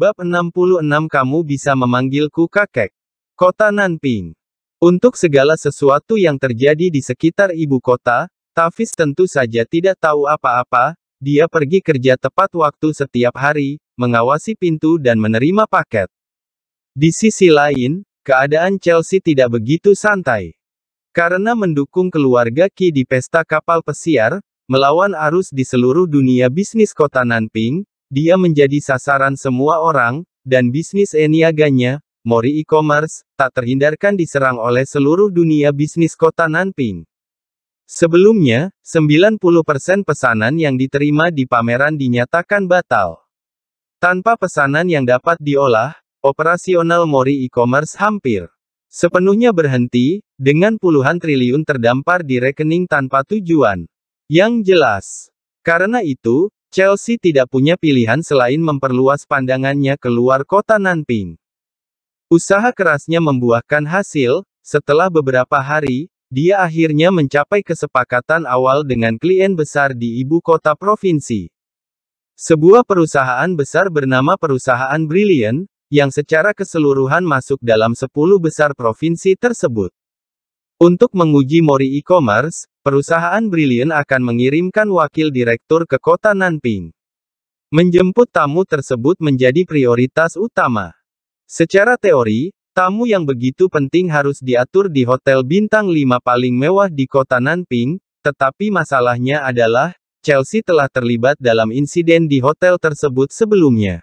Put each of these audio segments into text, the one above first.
Bab 66 Kamu bisa memanggilku kakek. Kota Nanping. Untuk segala sesuatu yang terjadi di sekitar ibu kota, Tafis tentu saja tidak tahu apa-apa, dia pergi kerja tepat waktu setiap hari, mengawasi pintu dan menerima paket. Di sisi lain, keadaan Chelsea tidak begitu santai. Karena mendukung keluarga Ki di pesta kapal pesiar, melawan arus di seluruh dunia bisnis kota Nanping, dia menjadi sasaran semua orang, dan bisnis eniaganya, Mori e-commerce, tak terhindarkan diserang oleh seluruh dunia bisnis kota Nanping. Sebelumnya, 90% pesanan yang diterima di pameran dinyatakan batal. Tanpa pesanan yang dapat diolah, operasional Mori e-commerce hampir sepenuhnya berhenti, dengan puluhan triliun terdampar di rekening tanpa tujuan. Yang jelas, karena itu, Chelsea tidak punya pilihan selain memperluas pandangannya keluar kota Nanping. Usaha kerasnya membuahkan hasil, setelah beberapa hari, dia akhirnya mencapai kesepakatan awal dengan klien besar di ibu kota provinsi. Sebuah perusahaan besar bernama Perusahaan Brilliant, yang secara keseluruhan masuk dalam 10 besar provinsi tersebut. Untuk menguji Mori e-commerce, perusahaan Brilliant akan mengirimkan wakil direktur ke kota Nanping. Menjemput tamu tersebut menjadi prioritas utama. Secara teori, tamu yang begitu penting harus diatur di hotel bintang 5 paling mewah di kota Nanping, tetapi masalahnya adalah, Chelsea telah terlibat dalam insiden di hotel tersebut sebelumnya.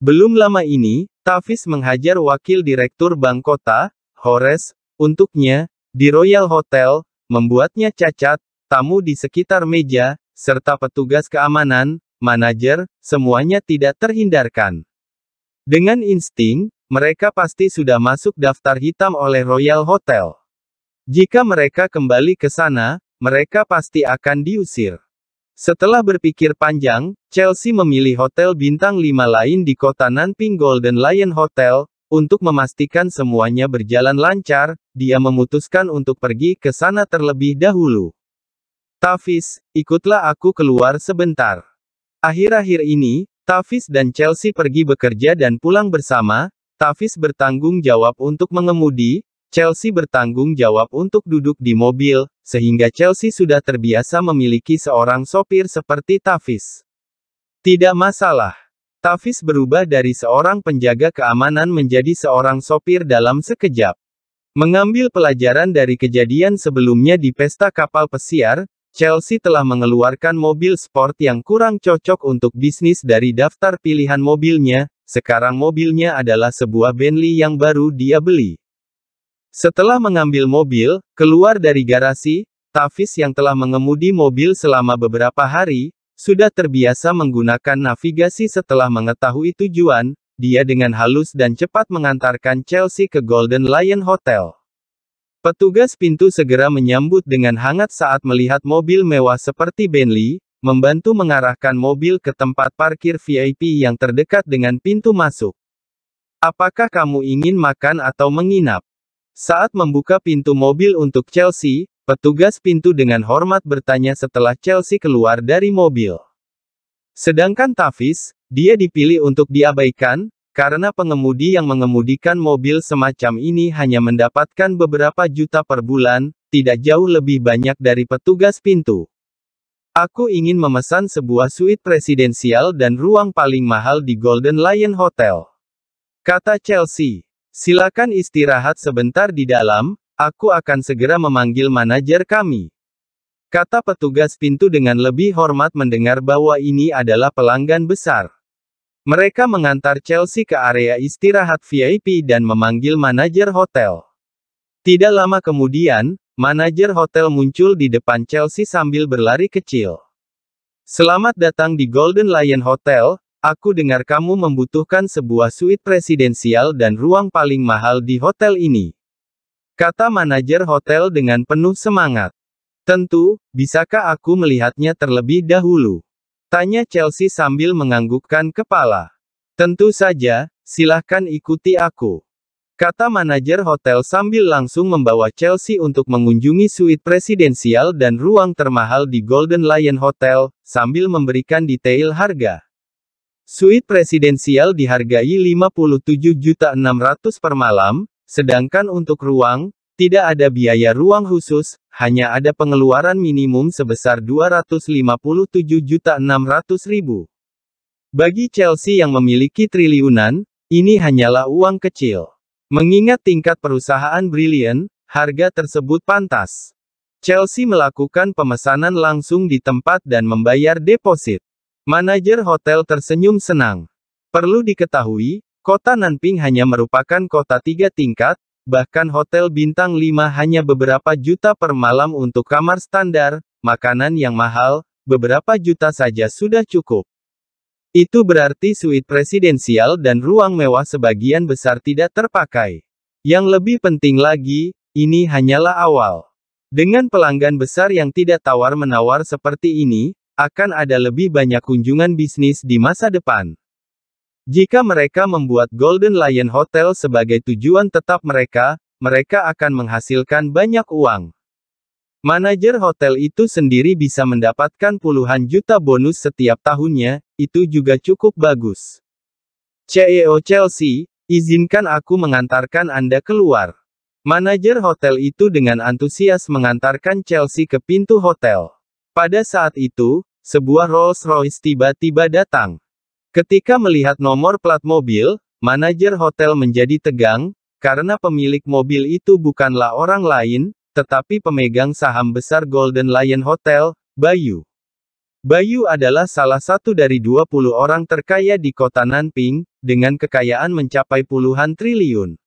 Belum lama ini, Tavis menghajar wakil direktur bank kota, Horace, Untuknya, di Royal Hotel, membuatnya cacat, tamu di sekitar meja, serta petugas keamanan, manajer, semuanya tidak terhindarkan. Dengan insting, mereka pasti sudah masuk daftar hitam oleh Royal Hotel. Jika mereka kembali ke sana, mereka pasti akan diusir. Setelah berpikir panjang, Chelsea memilih hotel bintang lima lain di kota Nanping Golden Lion Hotel, untuk memastikan semuanya berjalan lancar, dia memutuskan untuk pergi ke sana terlebih dahulu. Tafis, ikutlah aku keluar sebentar. Akhir-akhir ini, Tafis dan Chelsea pergi bekerja dan pulang bersama, Tafis bertanggung jawab untuk mengemudi, Chelsea bertanggung jawab untuk duduk di mobil, sehingga Chelsea sudah terbiasa memiliki seorang sopir seperti Tafis. Tidak masalah. Tafis berubah dari seorang penjaga keamanan menjadi seorang sopir dalam sekejap. Mengambil pelajaran dari kejadian sebelumnya di pesta kapal pesiar, Chelsea telah mengeluarkan mobil sport yang kurang cocok untuk bisnis dari daftar pilihan mobilnya, sekarang mobilnya adalah sebuah Bentley yang baru dia beli. Setelah mengambil mobil, keluar dari garasi, Tafis yang telah mengemudi mobil selama beberapa hari, sudah terbiasa menggunakan navigasi setelah mengetahui tujuan, dia dengan halus dan cepat mengantarkan Chelsea ke Golden Lion Hotel. Petugas pintu segera menyambut dengan hangat saat melihat mobil mewah seperti Bentley, membantu mengarahkan mobil ke tempat parkir VIP yang terdekat dengan pintu masuk. Apakah kamu ingin makan atau menginap? Saat membuka pintu mobil untuk Chelsea, Petugas pintu dengan hormat bertanya setelah Chelsea keluar dari mobil. Sedangkan Tavis, dia dipilih untuk diabaikan, karena pengemudi yang mengemudikan mobil semacam ini hanya mendapatkan beberapa juta per bulan, tidak jauh lebih banyak dari petugas pintu. Aku ingin memesan sebuah suite presidensial dan ruang paling mahal di Golden Lion Hotel. Kata Chelsea. Silakan istirahat sebentar di dalam, Aku akan segera memanggil manajer kami. Kata petugas pintu dengan lebih hormat mendengar bahwa ini adalah pelanggan besar. Mereka mengantar Chelsea ke area istirahat VIP dan memanggil manajer hotel. Tidak lama kemudian, manajer hotel muncul di depan Chelsea sambil berlari kecil. Selamat datang di Golden Lion Hotel, aku dengar kamu membutuhkan sebuah suite presidensial dan ruang paling mahal di hotel ini. Kata manajer hotel dengan penuh semangat. Tentu, bisakah aku melihatnya terlebih dahulu? Tanya Chelsea sambil menganggukkan kepala. Tentu saja, silahkan ikuti aku. Kata manajer hotel sambil langsung membawa Chelsea untuk mengunjungi suite presidensial dan ruang termahal di Golden Lion Hotel, sambil memberikan detail harga. Suite presidensial dihargai 57.600 per malam, Sedangkan untuk ruang, tidak ada biaya ruang khusus, hanya ada pengeluaran minimum sebesar 257.600.000. Bagi Chelsea yang memiliki triliunan, ini hanyalah uang kecil. Mengingat tingkat perusahaan Brilliant, harga tersebut pantas. Chelsea melakukan pemesanan langsung di tempat dan membayar deposit. Manajer hotel tersenyum senang. Perlu diketahui, Kota Nanping hanya merupakan kota tiga tingkat, bahkan hotel bintang lima hanya beberapa juta per malam untuk kamar standar, makanan yang mahal, beberapa juta saja sudah cukup. Itu berarti suite presidensial dan ruang mewah sebagian besar tidak terpakai. Yang lebih penting lagi, ini hanyalah awal. Dengan pelanggan besar yang tidak tawar-menawar seperti ini, akan ada lebih banyak kunjungan bisnis di masa depan. Jika mereka membuat Golden Lion Hotel sebagai tujuan tetap mereka, mereka akan menghasilkan banyak uang. Manajer hotel itu sendiri bisa mendapatkan puluhan juta bonus setiap tahunnya, itu juga cukup bagus. CEO Chelsea, izinkan aku mengantarkan Anda keluar. Manajer hotel itu dengan antusias mengantarkan Chelsea ke pintu hotel. Pada saat itu, sebuah Rolls Royce tiba-tiba datang. Ketika melihat nomor plat mobil, manajer hotel menjadi tegang, karena pemilik mobil itu bukanlah orang lain, tetapi pemegang saham besar Golden Lion Hotel, Bayu. Bayu adalah salah satu dari 20 orang terkaya di kota Nanping, dengan kekayaan mencapai puluhan triliun.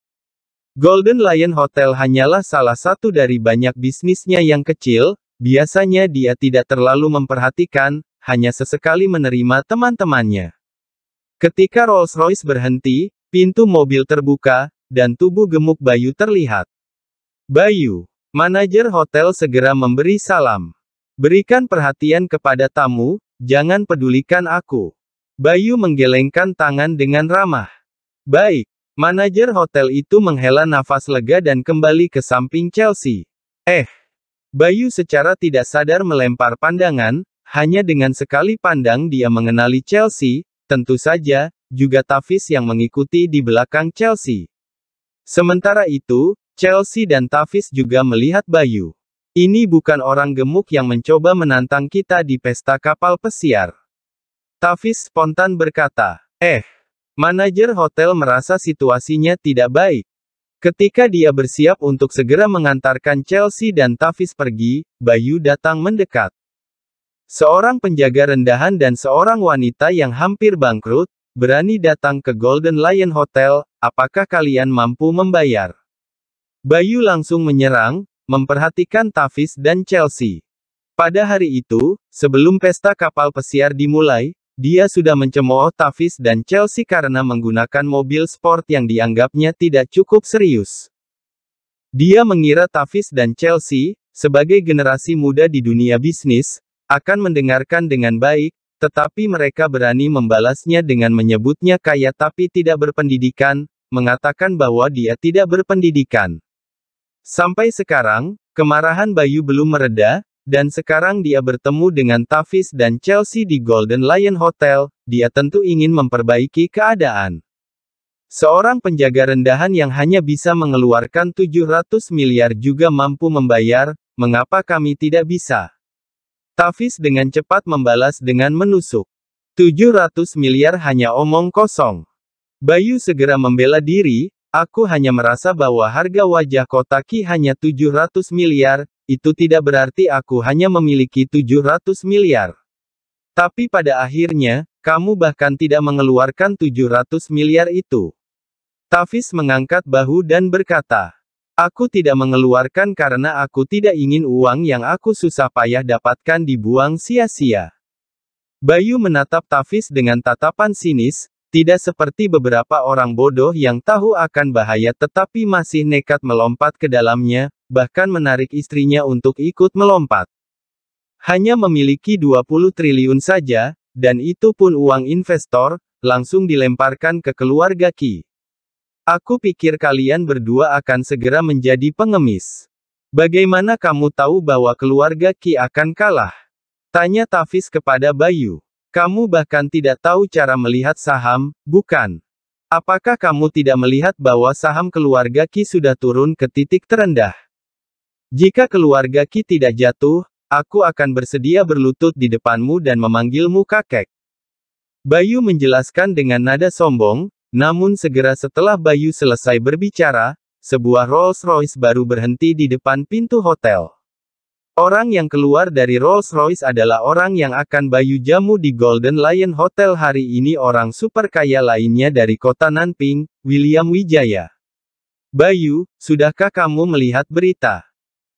Golden Lion Hotel hanyalah salah satu dari banyak bisnisnya yang kecil, biasanya dia tidak terlalu memperhatikan, hanya sesekali menerima teman-temannya. Ketika Rolls-Royce berhenti, pintu mobil terbuka, dan tubuh gemuk Bayu terlihat. Bayu, manajer hotel segera memberi salam. Berikan perhatian kepada tamu, jangan pedulikan aku. Bayu menggelengkan tangan dengan ramah. Baik, manajer hotel itu menghela nafas lega dan kembali ke samping Chelsea. Eh, Bayu secara tidak sadar melempar pandangan, hanya dengan sekali pandang dia mengenali Chelsea, Tentu saja, juga Tavis yang mengikuti di belakang Chelsea. Sementara itu, Chelsea dan Tavis juga melihat Bayu. Ini bukan orang gemuk yang mencoba menantang kita di pesta kapal pesiar. Tavis spontan berkata, eh, manajer hotel merasa situasinya tidak baik. Ketika dia bersiap untuk segera mengantarkan Chelsea dan Tavis pergi, Bayu datang mendekat. Seorang penjaga rendahan dan seorang wanita yang hampir bangkrut, berani datang ke Golden Lion Hotel, apakah kalian mampu membayar? Bayu langsung menyerang, memperhatikan Tavis dan Chelsea. Pada hari itu, sebelum pesta kapal pesiar dimulai, dia sudah mencemooh Tavis dan Chelsea karena menggunakan mobil sport yang dianggapnya tidak cukup serius. Dia mengira Tavis dan Chelsea, sebagai generasi muda di dunia bisnis, akan mendengarkan dengan baik, tetapi mereka berani membalasnya dengan menyebutnya kaya tapi tidak berpendidikan, mengatakan bahwa dia tidak berpendidikan. Sampai sekarang, kemarahan Bayu belum mereda, dan sekarang dia bertemu dengan Tavis dan Chelsea di Golden Lion Hotel, dia tentu ingin memperbaiki keadaan. Seorang penjaga rendahan yang hanya bisa mengeluarkan 700 miliar juga mampu membayar, mengapa kami tidak bisa? Tafis dengan cepat membalas dengan menusuk. 700 miliar hanya omong kosong. Bayu segera membela diri, aku hanya merasa bahwa harga wajah Kota Ki hanya 700 miliar, itu tidak berarti aku hanya memiliki 700 miliar. Tapi pada akhirnya, kamu bahkan tidak mengeluarkan 700 miliar itu. Tafis mengangkat bahu dan berkata, Aku tidak mengeluarkan karena aku tidak ingin uang yang aku susah payah dapatkan dibuang sia-sia. Bayu menatap Tafis dengan tatapan sinis, tidak seperti beberapa orang bodoh yang tahu akan bahaya tetapi masih nekat melompat ke dalamnya, bahkan menarik istrinya untuk ikut melompat. Hanya memiliki 20 triliun saja, dan itu pun uang investor, langsung dilemparkan ke keluarga Ki. Aku pikir kalian berdua akan segera menjadi pengemis. Bagaimana kamu tahu bahwa keluarga Ki akan kalah? Tanya Tafis kepada Bayu. Kamu bahkan tidak tahu cara melihat saham, bukan? Apakah kamu tidak melihat bahwa saham keluarga Ki sudah turun ke titik terendah? Jika keluarga Ki tidak jatuh, aku akan bersedia berlutut di depanmu dan memanggilmu kakek. Bayu menjelaskan dengan nada sombong, namun segera setelah Bayu selesai berbicara, sebuah Rolls-Royce baru berhenti di depan pintu hotel. Orang yang keluar dari Rolls-Royce adalah orang yang akan Bayu jamu di Golden Lion Hotel hari ini orang super kaya lainnya dari kota Nanping, William Wijaya. Bayu, sudahkah kamu melihat berita?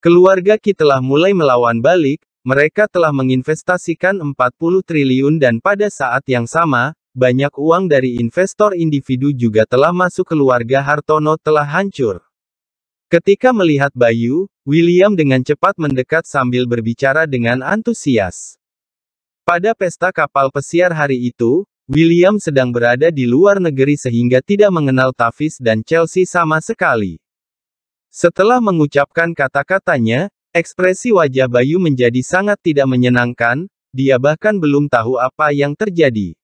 Keluarga Ki telah mulai melawan balik, mereka telah menginvestasikan 40 triliun dan pada saat yang sama, banyak uang dari investor individu juga telah masuk keluarga Hartono telah hancur. Ketika melihat Bayu, William dengan cepat mendekat sambil berbicara dengan antusias. Pada pesta kapal pesiar hari itu, William sedang berada di luar negeri sehingga tidak mengenal Tavis dan Chelsea sama sekali. Setelah mengucapkan kata-katanya, ekspresi wajah Bayu menjadi sangat tidak menyenangkan, dia bahkan belum tahu apa yang terjadi.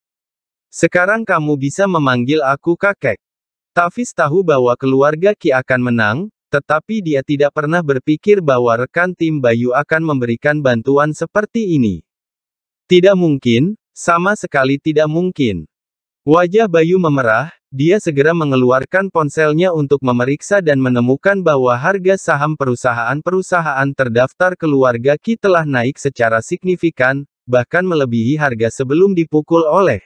Sekarang kamu bisa memanggil aku kakek. Tafis tahu bahwa keluarga Ki akan menang, tetapi dia tidak pernah berpikir bahwa rekan tim Bayu akan memberikan bantuan seperti ini. Tidak mungkin, sama sekali tidak mungkin. Wajah Bayu memerah, dia segera mengeluarkan ponselnya untuk memeriksa dan menemukan bahwa harga saham perusahaan-perusahaan terdaftar keluarga Ki telah naik secara signifikan, bahkan melebihi harga sebelum dipukul oleh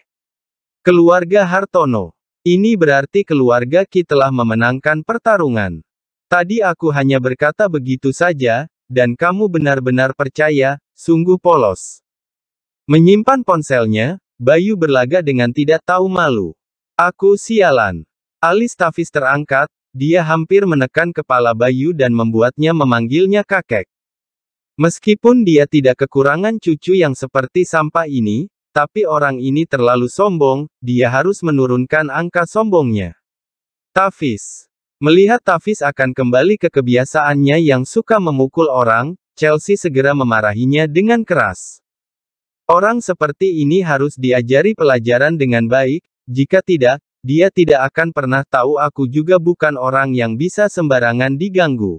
Keluarga Hartono. Ini berarti keluarga Ki telah memenangkan pertarungan. Tadi aku hanya berkata begitu saja, dan kamu benar-benar percaya, sungguh polos. Menyimpan ponselnya, Bayu berlaga dengan tidak tahu malu. Aku sialan. Alis Tafis terangkat, dia hampir menekan kepala Bayu dan membuatnya memanggilnya kakek. Meskipun dia tidak kekurangan cucu yang seperti sampah ini, tapi orang ini terlalu sombong, dia harus menurunkan angka sombongnya. Tafis. Melihat Tafis akan kembali ke kebiasaannya yang suka memukul orang, Chelsea segera memarahinya dengan keras. Orang seperti ini harus diajari pelajaran dengan baik, jika tidak, dia tidak akan pernah tahu aku juga bukan orang yang bisa sembarangan diganggu.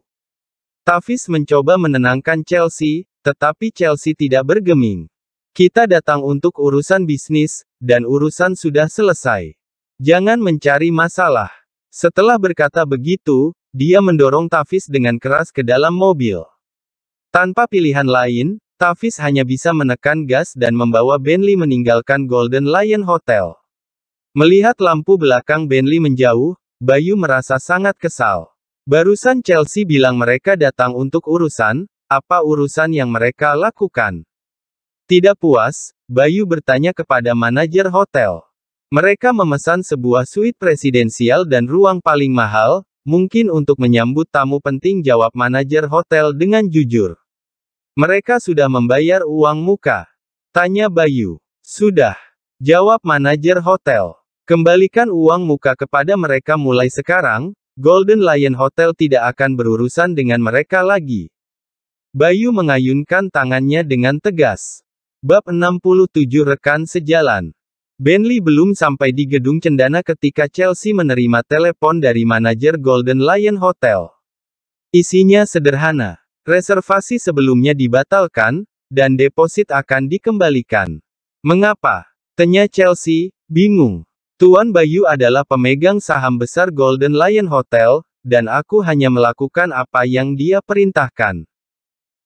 Tafis mencoba menenangkan Chelsea, tetapi Chelsea tidak bergeming. Kita datang untuk urusan bisnis, dan urusan sudah selesai. Jangan mencari masalah. Setelah berkata begitu, dia mendorong Tafis dengan keras ke dalam mobil. Tanpa pilihan lain, Tafis hanya bisa menekan gas dan membawa Bentley meninggalkan Golden Lion Hotel. Melihat lampu belakang Bentley menjauh, Bayu merasa sangat kesal. Barusan Chelsea bilang mereka datang untuk urusan, apa urusan yang mereka lakukan? Tidak puas, Bayu bertanya kepada manajer hotel. Mereka memesan sebuah suite presidensial dan ruang paling mahal, mungkin untuk menyambut tamu penting jawab manajer hotel dengan jujur. Mereka sudah membayar uang muka. Tanya Bayu. Sudah. Jawab manajer hotel. Kembalikan uang muka kepada mereka mulai sekarang, Golden Lion Hotel tidak akan berurusan dengan mereka lagi. Bayu mengayunkan tangannya dengan tegas. Bab 67 Rekan Sejalan Bentley belum sampai di gedung cendana ketika Chelsea menerima telepon dari manajer Golden Lion Hotel. Isinya sederhana. Reservasi sebelumnya dibatalkan, dan deposit akan dikembalikan. Mengapa? Tanya Chelsea, bingung. Tuan Bayu adalah pemegang saham besar Golden Lion Hotel, dan aku hanya melakukan apa yang dia perintahkan.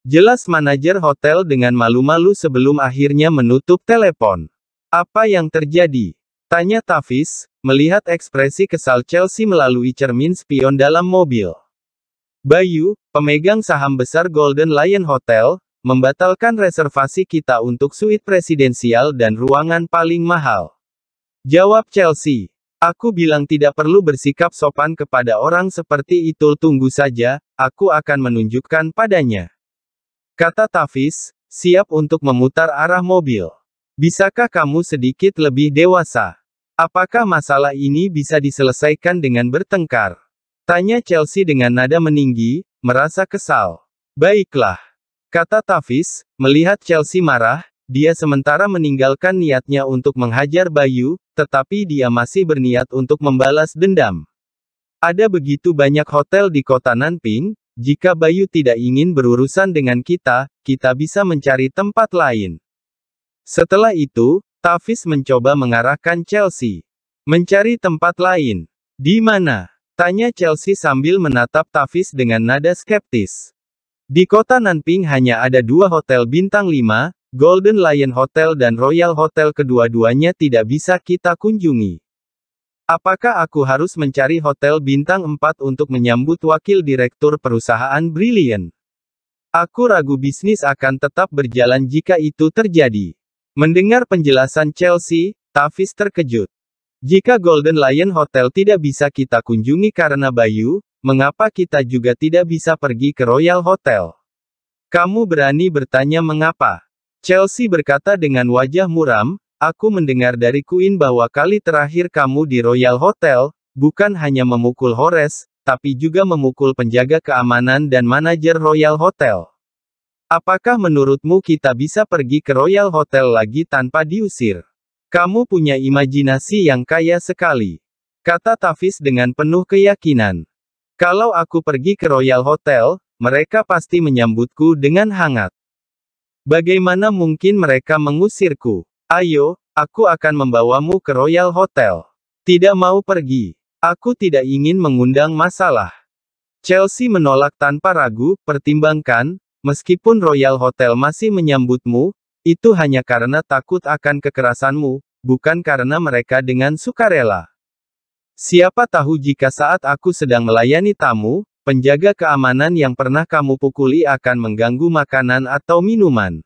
Jelas manajer hotel dengan malu-malu sebelum akhirnya menutup telepon. Apa yang terjadi? Tanya Tafis, melihat ekspresi kesal Chelsea melalui cermin spion dalam mobil. Bayu, pemegang saham besar Golden Lion Hotel, membatalkan reservasi kita untuk suite presidensial dan ruangan paling mahal. Jawab Chelsea, aku bilang tidak perlu bersikap sopan kepada orang seperti itu tunggu saja, aku akan menunjukkan padanya. Kata Tavis, siap untuk memutar arah mobil. Bisakah kamu sedikit lebih dewasa? Apakah masalah ini bisa diselesaikan dengan bertengkar? Tanya Chelsea dengan nada meninggi, merasa kesal. Baiklah. Kata Tavis, melihat Chelsea marah, dia sementara meninggalkan niatnya untuk menghajar Bayu, tetapi dia masih berniat untuk membalas dendam. Ada begitu banyak hotel di kota Nanping, jika Bayu tidak ingin berurusan dengan kita, kita bisa mencari tempat lain. Setelah itu, Tavis mencoba mengarahkan Chelsea. Mencari tempat lain. Di mana? Tanya Chelsea sambil menatap Tavis dengan nada skeptis. Di kota Nanping hanya ada dua hotel bintang lima, Golden Lion Hotel dan Royal Hotel kedua-duanya tidak bisa kita kunjungi. Apakah aku harus mencari hotel bintang 4 untuk menyambut wakil direktur perusahaan Brilliant? Aku ragu bisnis akan tetap berjalan jika itu terjadi. Mendengar penjelasan Chelsea, Tavis terkejut. Jika Golden Lion Hotel tidak bisa kita kunjungi karena Bayu, mengapa kita juga tidak bisa pergi ke Royal Hotel? Kamu berani bertanya mengapa? Chelsea berkata dengan wajah muram, Aku mendengar dari Queen bahwa kali terakhir kamu di Royal Hotel, bukan hanya memukul Horace, tapi juga memukul penjaga keamanan dan manajer Royal Hotel. Apakah menurutmu kita bisa pergi ke Royal Hotel lagi tanpa diusir? Kamu punya imajinasi yang kaya sekali. Kata Tafis dengan penuh keyakinan. Kalau aku pergi ke Royal Hotel, mereka pasti menyambutku dengan hangat. Bagaimana mungkin mereka mengusirku? Ayo, aku akan membawamu ke Royal Hotel. Tidak mau pergi. Aku tidak ingin mengundang masalah. Chelsea menolak tanpa ragu, pertimbangkan, meskipun Royal Hotel masih menyambutmu, itu hanya karena takut akan kekerasanmu, bukan karena mereka dengan sukarela. Siapa tahu jika saat aku sedang melayani tamu, penjaga keamanan yang pernah kamu pukuli akan mengganggu makanan atau minuman.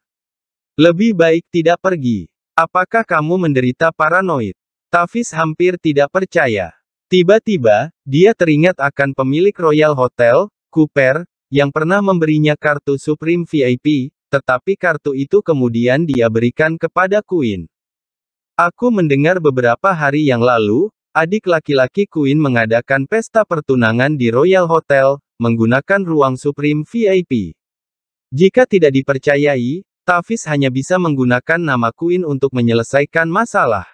Lebih baik tidak pergi. Apakah kamu menderita paranoid? Tafis hampir tidak percaya. Tiba-tiba, dia teringat akan pemilik Royal Hotel, Cooper, yang pernah memberinya kartu Supreme VIP, tetapi kartu itu kemudian dia berikan kepada Queen. Aku mendengar beberapa hari yang lalu, adik laki-laki Queen mengadakan pesta pertunangan di Royal Hotel, menggunakan ruang Supreme VIP. Jika tidak dipercayai, Tavis hanya bisa menggunakan nama Queen untuk menyelesaikan masalah.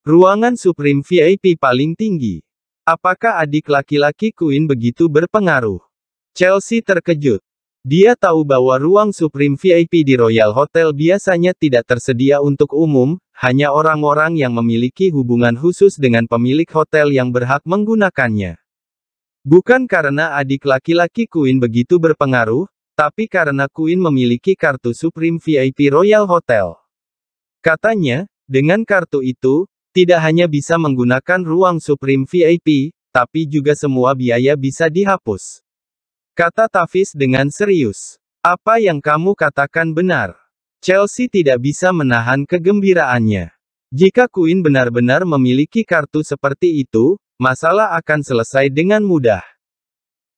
Ruangan Supreme VIP paling tinggi. Apakah adik laki-laki Queen begitu berpengaruh? Chelsea terkejut. Dia tahu bahwa ruang Supreme VIP di Royal Hotel biasanya tidak tersedia untuk umum, hanya orang-orang yang memiliki hubungan khusus dengan pemilik hotel yang berhak menggunakannya. Bukan karena adik laki-laki Queen begitu berpengaruh, tapi karena Queen memiliki kartu Supreme VIP Royal Hotel. Katanya, dengan kartu itu, tidak hanya bisa menggunakan ruang Supreme VIP, tapi juga semua biaya bisa dihapus. Kata Tavis dengan serius. Apa yang kamu katakan benar. Chelsea tidak bisa menahan kegembiraannya. Jika Queen benar-benar memiliki kartu seperti itu, masalah akan selesai dengan mudah.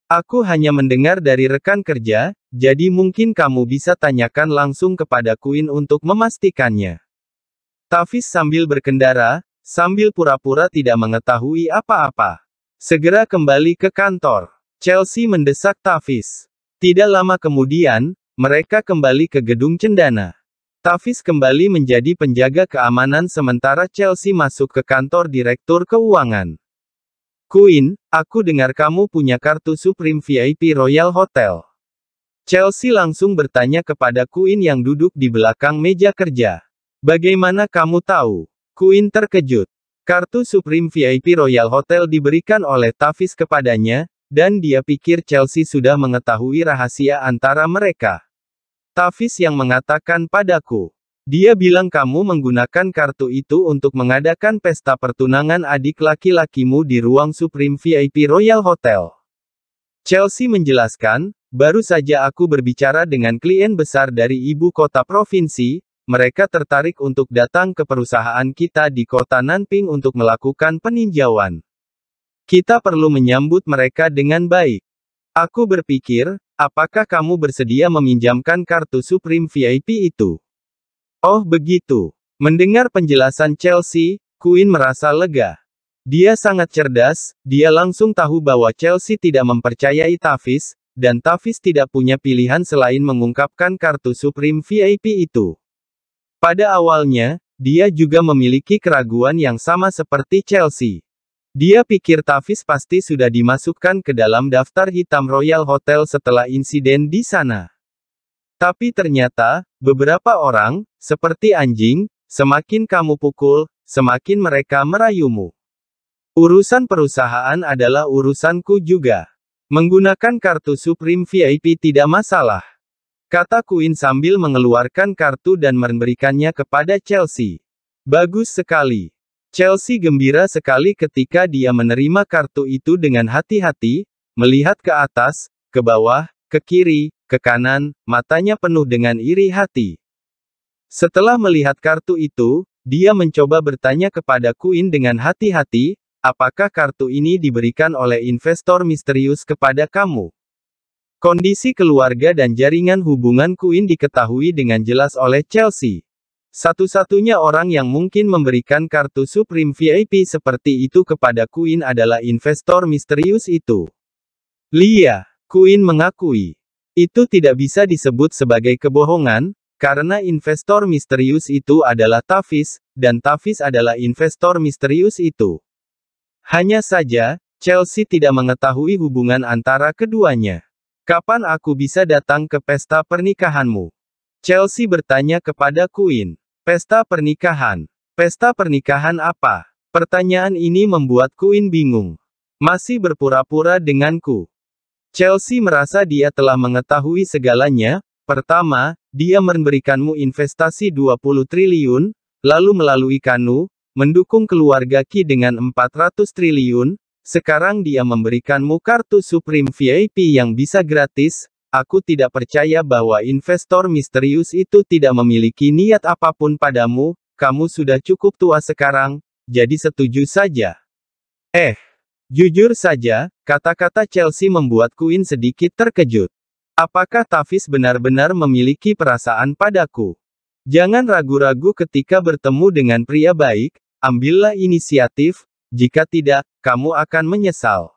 Aku hanya mendengar dari rekan kerja, jadi mungkin kamu bisa tanyakan langsung kepada Queen untuk memastikannya. Tafis sambil berkendara, sambil pura-pura tidak mengetahui apa-apa. Segera kembali ke kantor. Chelsea mendesak Tafis. Tidak lama kemudian, mereka kembali ke gedung cendana. Tafis kembali menjadi penjaga keamanan sementara Chelsea masuk ke kantor direktur keuangan. Queen, aku dengar kamu punya kartu Supreme VIP Royal Hotel. Chelsea langsung bertanya kepada Queen yang duduk di belakang meja kerja. Bagaimana kamu tahu? Queen terkejut. Kartu Supreme VIP Royal Hotel diberikan oleh Tavis kepadanya, dan dia pikir Chelsea sudah mengetahui rahasia antara mereka. Tavis yang mengatakan padaku, dia bilang kamu menggunakan kartu itu untuk mengadakan pesta pertunangan adik laki-lakimu di ruang Supreme VIP Royal Hotel. Chelsea menjelaskan, baru saja aku berbicara dengan klien besar dari ibu kota provinsi, mereka tertarik untuk datang ke perusahaan kita di kota Nanping untuk melakukan peninjauan. Kita perlu menyambut mereka dengan baik. Aku berpikir, apakah kamu bersedia meminjamkan kartu Supreme VIP itu? Oh begitu. Mendengar penjelasan Chelsea, Queen merasa lega. Dia sangat cerdas, dia langsung tahu bahwa Chelsea tidak mempercayai Tavis, dan Tavis tidak punya pilihan selain mengungkapkan kartu Supreme VIP itu. Pada awalnya, dia juga memiliki keraguan yang sama seperti Chelsea. Dia pikir Tavis pasti sudah dimasukkan ke dalam daftar hitam Royal Hotel setelah insiden di sana. Tapi ternyata, beberapa orang, seperti anjing, semakin kamu pukul, semakin mereka merayumu. Urusan perusahaan adalah urusanku juga. Menggunakan kartu Supreme VIP tidak masalah. Kata Queen sambil mengeluarkan kartu dan memberikannya kepada Chelsea. Bagus sekali. Chelsea gembira sekali ketika dia menerima kartu itu dengan hati-hati, melihat ke atas, ke bawah, ke kiri, ke kanan, matanya penuh dengan iri hati. Setelah melihat kartu itu, dia mencoba bertanya kepada Queen dengan hati-hati, apakah kartu ini diberikan oleh investor misterius kepada kamu? Kondisi keluarga dan jaringan hubungan Queen diketahui dengan jelas oleh Chelsea. Satu-satunya orang yang mungkin memberikan kartu Supreme VIP seperti itu kepada Queen adalah investor misterius itu. Lia, Queen mengakui, itu tidak bisa disebut sebagai kebohongan, karena investor misterius itu adalah Tavis, dan Tavis adalah investor misterius itu. Hanya saja, Chelsea tidak mengetahui hubungan antara keduanya. Kapan aku bisa datang ke pesta pernikahanmu? Chelsea bertanya kepada Queen. Pesta pernikahan. Pesta pernikahan apa? Pertanyaan ini membuat Queen bingung. Masih berpura-pura denganku. Chelsea merasa dia telah mengetahui segalanya, pertama, dia memberikanmu investasi 20 triliun, lalu melalui Kanu, mendukung keluarga Ki dengan 400 triliun, sekarang dia memberikanmu kartu Supreme VIP yang bisa gratis, aku tidak percaya bahwa investor misterius itu tidak memiliki niat apapun padamu, kamu sudah cukup tua sekarang, jadi setuju saja. Eh. Jujur saja, kata-kata Chelsea membuat Queen sedikit terkejut. Apakah Tavis benar-benar memiliki perasaan padaku? Jangan ragu-ragu ketika bertemu dengan pria baik, ambillah inisiatif, jika tidak, kamu akan menyesal.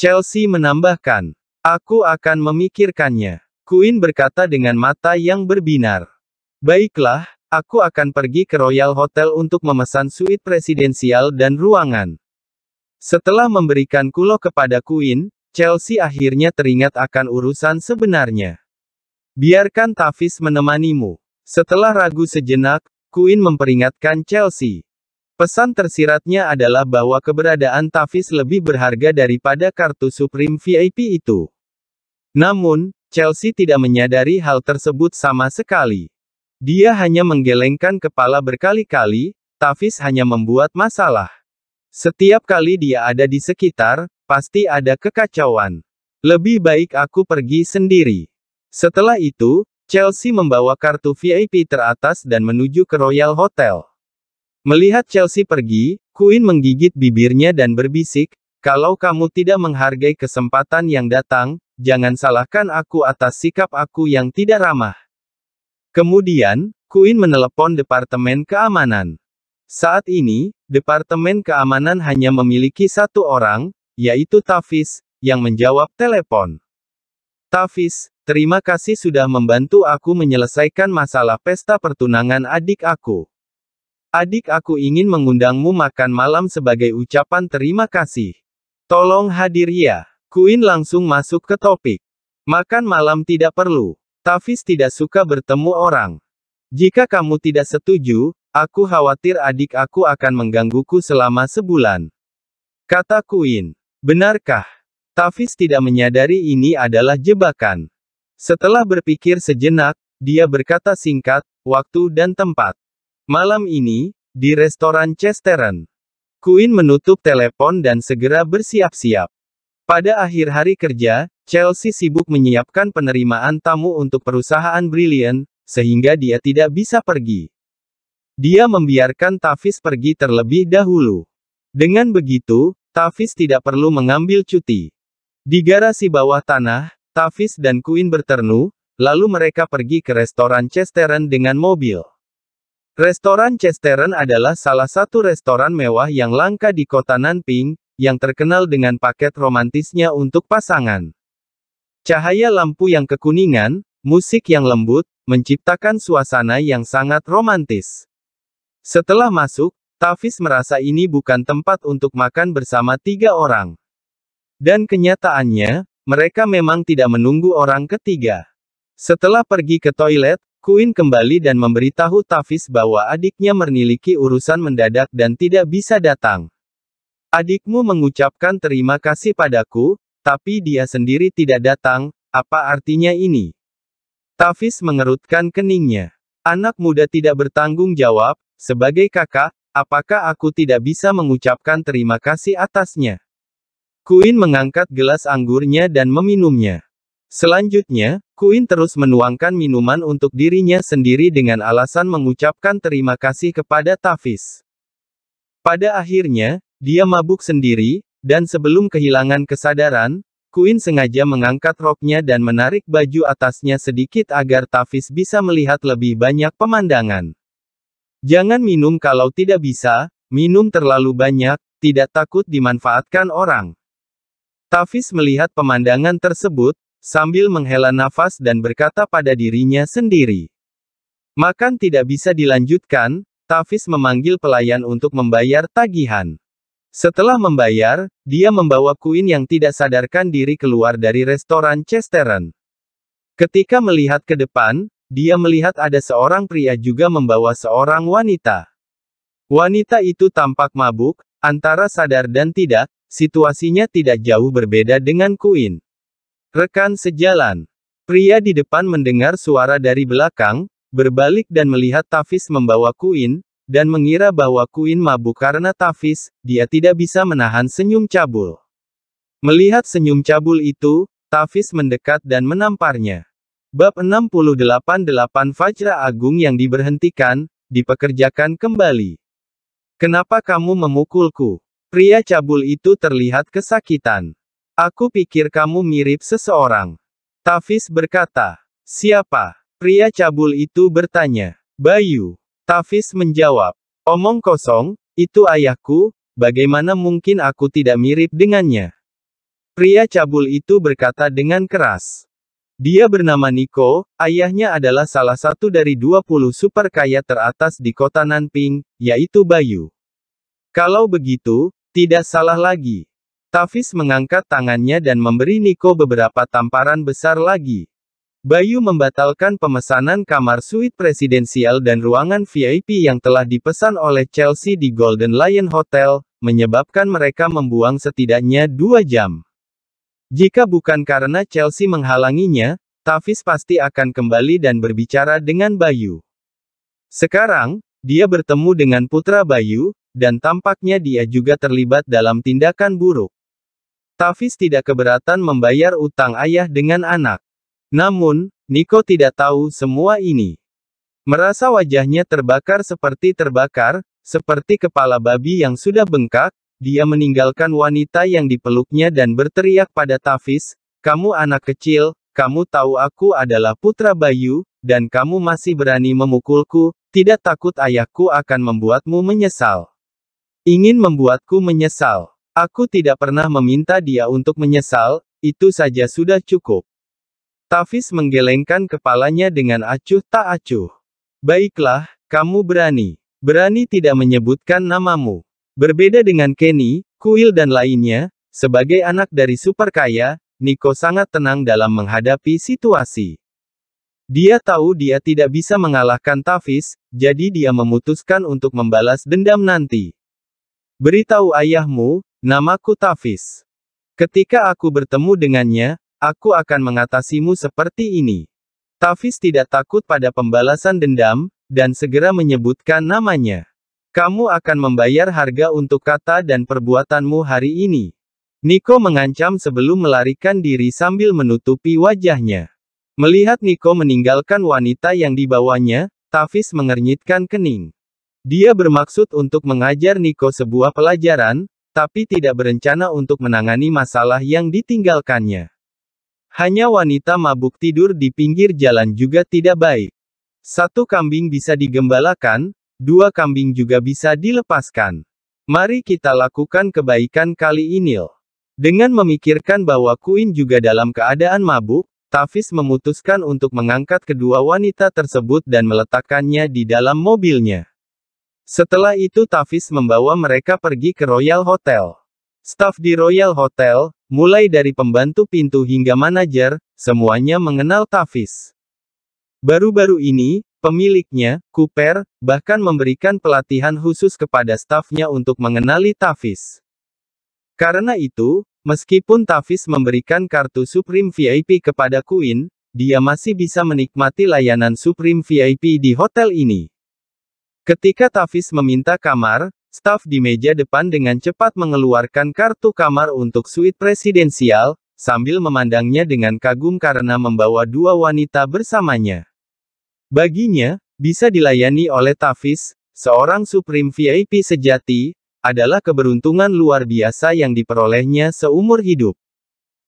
Chelsea menambahkan, aku akan memikirkannya. Queen berkata dengan mata yang berbinar. Baiklah, aku akan pergi ke Royal Hotel untuk memesan suite presidensial dan ruangan. Setelah memberikan Kulo kepada Queen, Chelsea akhirnya teringat akan urusan sebenarnya. Biarkan Tavis menemanimu. Setelah ragu sejenak, Queen memperingatkan Chelsea. Pesan tersiratnya adalah bahwa keberadaan Tavis lebih berharga daripada kartu Supreme VIP itu. Namun, Chelsea tidak menyadari hal tersebut sama sekali. Dia hanya menggelengkan kepala berkali-kali, Tavis hanya membuat masalah. Setiap kali dia ada di sekitar, pasti ada kekacauan. Lebih baik aku pergi sendiri. Setelah itu, Chelsea membawa kartu VIP teratas dan menuju ke Royal Hotel. Melihat Chelsea pergi, Queen menggigit bibirnya dan berbisik, kalau kamu tidak menghargai kesempatan yang datang, jangan salahkan aku atas sikap aku yang tidak ramah. Kemudian, Queen menelepon Departemen Keamanan. Saat ini, Departemen Keamanan hanya memiliki satu orang, yaitu Tafis, yang menjawab telepon. Tafis, terima kasih sudah membantu aku menyelesaikan masalah pesta pertunangan adik aku. Adik aku ingin mengundangmu makan malam sebagai ucapan terima kasih. Tolong hadir ya. Queen langsung masuk ke topik. Makan malam tidak perlu. Tafis tidak suka bertemu orang. Jika kamu tidak setuju, Aku khawatir adik aku akan menggangguku selama sebulan. Kata Queen. Benarkah? Tafis tidak menyadari ini adalah jebakan. Setelah berpikir sejenak, dia berkata singkat, waktu dan tempat. Malam ini, di restoran Chesteren. Queen menutup telepon dan segera bersiap-siap. Pada akhir hari kerja, Chelsea sibuk menyiapkan penerimaan tamu untuk perusahaan Brilliant, sehingga dia tidak bisa pergi. Dia membiarkan Tafis pergi terlebih dahulu. Dengan begitu, Tafis tidak perlu mengambil cuti. Di garasi bawah tanah, Tafis dan Queen berternu, lalu mereka pergi ke restoran Chesteren dengan mobil. Restoran Chesteren adalah salah satu restoran mewah yang langka di kota Nanping, yang terkenal dengan paket romantisnya untuk pasangan. Cahaya lampu yang kekuningan, musik yang lembut, menciptakan suasana yang sangat romantis. Setelah masuk, Tafis merasa ini bukan tempat untuk makan bersama tiga orang. Dan kenyataannya, mereka memang tidak menunggu orang ketiga. Setelah pergi ke toilet, Queen kembali dan memberitahu Tafis bahwa adiknya memiliki urusan mendadak dan tidak bisa datang. Adikmu mengucapkan terima kasih padaku, tapi dia sendiri tidak datang, apa artinya ini? Tafis mengerutkan keningnya. Anak muda tidak bertanggung jawab, sebagai kakak, apakah aku tidak bisa mengucapkan terima kasih atasnya? Kuin mengangkat gelas anggurnya dan meminumnya. Selanjutnya, Kuin terus menuangkan minuman untuk dirinya sendiri dengan alasan mengucapkan terima kasih kepada Tafis. Pada akhirnya, dia mabuk sendiri, dan sebelum kehilangan kesadaran, Kuin sengaja mengangkat roknya dan menarik baju atasnya sedikit agar Tafis bisa melihat lebih banyak pemandangan. Jangan minum kalau tidak bisa, minum terlalu banyak, tidak takut dimanfaatkan orang. Tafis melihat pemandangan tersebut, sambil menghela nafas dan berkata pada dirinya sendiri. Makan tidak bisa dilanjutkan, Tafis memanggil pelayan untuk membayar tagihan. Setelah membayar, dia membawa Queen yang tidak sadarkan diri keluar dari restoran Chesteran. Ketika melihat ke depan, dia melihat ada seorang pria juga membawa seorang wanita. Wanita itu tampak mabuk, antara sadar dan tidak, situasinya tidak jauh berbeda dengan Queen. Rekan sejalan. Pria di depan mendengar suara dari belakang, berbalik dan melihat Tafis membawa Queen, dan mengira bahwa Queen mabuk karena Tafis, dia tidak bisa menahan senyum cabul. Melihat senyum cabul itu, Tafis mendekat dan menamparnya. Bab 68 8 Fajra Agung yang diberhentikan, dipekerjakan kembali. Kenapa kamu memukulku? Pria cabul itu terlihat kesakitan. Aku pikir kamu mirip seseorang. Tafis berkata, siapa? Pria cabul itu bertanya, Bayu. Tafis menjawab, omong kosong, itu ayahku, bagaimana mungkin aku tidak mirip dengannya? Pria cabul itu berkata dengan keras. Dia bernama Nico, ayahnya adalah salah satu dari 20 super kaya teratas di kota Nanping, yaitu Bayu. Kalau begitu, tidak salah lagi. Tafis mengangkat tangannya dan memberi Nico beberapa tamparan besar lagi. Bayu membatalkan pemesanan kamar suite presidensial dan ruangan VIP yang telah dipesan oleh Chelsea di Golden Lion Hotel, menyebabkan mereka membuang setidaknya dua jam. Jika bukan karena Chelsea menghalanginya, Tavis pasti akan kembali dan berbicara dengan Bayu. Sekarang, dia bertemu dengan putra Bayu, dan tampaknya dia juga terlibat dalam tindakan buruk. Tavis tidak keberatan membayar utang ayah dengan anak. Namun, Niko tidak tahu semua ini. Merasa wajahnya terbakar seperti terbakar, seperti kepala babi yang sudah bengkak, dia meninggalkan wanita yang dipeluknya dan berteriak pada Tafis, kamu anak kecil, kamu tahu aku adalah putra Bayu, dan kamu masih berani memukulku, tidak takut ayahku akan membuatmu menyesal. Ingin membuatku menyesal. Aku tidak pernah meminta dia untuk menyesal, itu saja sudah cukup. Tafis menggelengkan kepalanya dengan acuh tak acuh. Baiklah, kamu berani. Berani tidak menyebutkan namamu. Berbeda dengan Kenny, Kuil dan lainnya, sebagai anak dari super kaya, Nico sangat tenang dalam menghadapi situasi. Dia tahu dia tidak bisa mengalahkan Tavis, jadi dia memutuskan untuk membalas dendam nanti. Beritahu ayahmu, namaku Tavis. Ketika aku bertemu dengannya, aku akan mengatasimu seperti ini. Tavis tidak takut pada pembalasan dendam, dan segera menyebutkan namanya. Kamu akan membayar harga untuk kata dan perbuatanmu hari ini. Niko mengancam sebelum melarikan diri sambil menutupi wajahnya. Melihat Niko meninggalkan wanita yang dibawanya, Tafis mengernyitkan kening. Dia bermaksud untuk mengajar Niko sebuah pelajaran, tapi tidak berencana untuk menangani masalah yang ditinggalkannya. Hanya wanita mabuk tidur di pinggir jalan juga tidak baik. Satu kambing bisa digembalakan, dua kambing juga bisa dilepaskan. Mari kita lakukan kebaikan kali ini. Dengan memikirkan bahwa Queen juga dalam keadaan mabuk, Tafis memutuskan untuk mengangkat kedua wanita tersebut dan meletakkannya di dalam mobilnya. Setelah itu Tafis membawa mereka pergi ke Royal Hotel. Staf di Royal Hotel, mulai dari pembantu pintu hingga manajer, semuanya mengenal Tafis. Baru-baru ini, Pemiliknya, Cooper, bahkan memberikan pelatihan khusus kepada stafnya untuk mengenali Tavis. Karena itu, meskipun Tavis memberikan kartu Supreme VIP kepada Queen, dia masih bisa menikmati layanan Supreme VIP di hotel ini. Ketika Tavis meminta kamar, staf di meja depan dengan cepat mengeluarkan kartu kamar untuk suite presidensial, sambil memandangnya dengan kagum karena membawa dua wanita bersamanya. Baginya, bisa dilayani oleh Tafis, seorang Supreme VIP sejati, adalah keberuntungan luar biasa yang diperolehnya seumur hidup.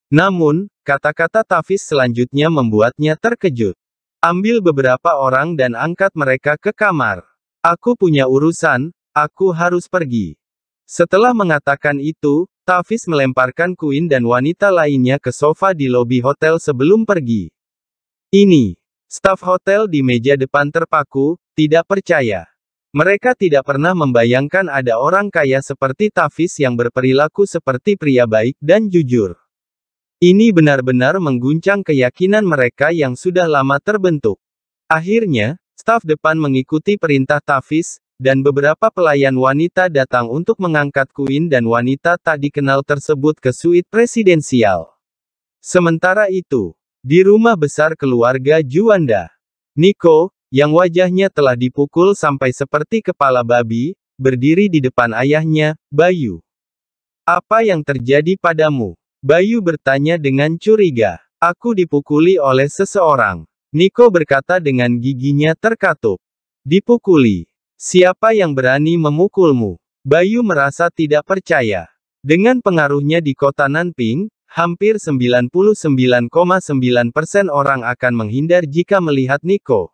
Namun, kata-kata Tafis selanjutnya membuatnya terkejut. Ambil beberapa orang dan angkat mereka ke kamar. Aku punya urusan, aku harus pergi. Setelah mengatakan itu, Tafis melemparkan Queen dan wanita lainnya ke sofa di lobi hotel sebelum pergi. Ini Staf hotel di meja depan terpaku, tidak percaya. Mereka tidak pernah membayangkan ada orang kaya seperti Tafis yang berperilaku seperti pria baik dan jujur. Ini benar-benar mengguncang keyakinan mereka yang sudah lama terbentuk. Akhirnya, staf depan mengikuti perintah Tafis, dan beberapa pelayan wanita datang untuk mengangkat Queen dan wanita tak dikenal tersebut ke suite presidensial. Sementara itu, di rumah besar keluarga Juanda, Niko, yang wajahnya telah dipukul sampai seperti kepala babi, berdiri di depan ayahnya, Bayu. Apa yang terjadi padamu? Bayu bertanya dengan curiga. Aku dipukuli oleh seseorang. Niko berkata dengan giginya terkatup. Dipukuli. Siapa yang berani memukulmu? Bayu merasa tidak percaya. Dengan pengaruhnya di kota Nanping, Hampir 99,9% persen orang akan menghindar jika melihat Niko.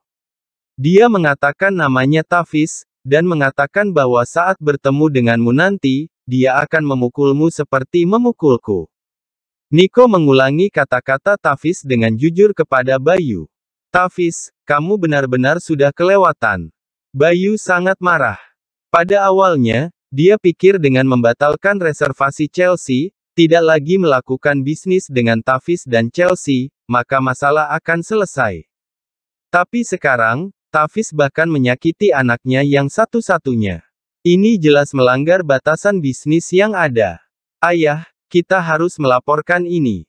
Dia mengatakan namanya Tafis, dan mengatakan bahwa saat bertemu denganmu nanti, dia akan memukulmu seperti memukulku. Niko mengulangi kata-kata Tafis dengan jujur kepada Bayu. Tafis, kamu benar-benar sudah kelewatan. Bayu sangat marah. Pada awalnya, dia pikir dengan membatalkan reservasi Chelsea, tidak lagi melakukan bisnis dengan Tavis dan Chelsea, maka masalah akan selesai. Tapi sekarang, Tavis bahkan menyakiti anaknya yang satu-satunya. Ini jelas melanggar batasan bisnis yang ada. Ayah, kita harus melaporkan ini.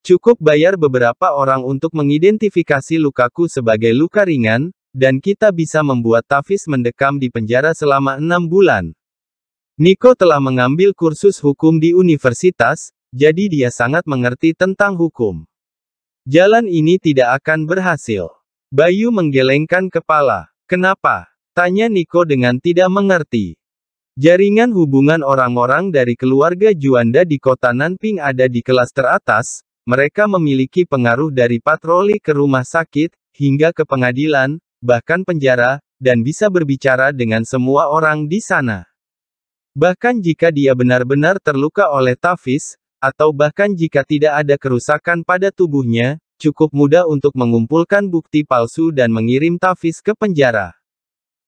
Cukup bayar beberapa orang untuk mengidentifikasi Lukaku sebagai luka ringan, dan kita bisa membuat Tavis mendekam di penjara selama enam bulan. Niko telah mengambil kursus hukum di universitas, jadi dia sangat mengerti tentang hukum. Jalan ini tidak akan berhasil. Bayu menggelengkan kepala. Kenapa? Tanya Niko dengan tidak mengerti. Jaringan hubungan orang-orang dari keluarga Juanda di kota Nanping ada di kelas teratas, mereka memiliki pengaruh dari patroli ke rumah sakit, hingga ke pengadilan, bahkan penjara, dan bisa berbicara dengan semua orang di sana. Bahkan jika dia benar-benar terluka oleh Tafis, atau bahkan jika tidak ada kerusakan pada tubuhnya, cukup mudah untuk mengumpulkan bukti palsu dan mengirim Tafis ke penjara.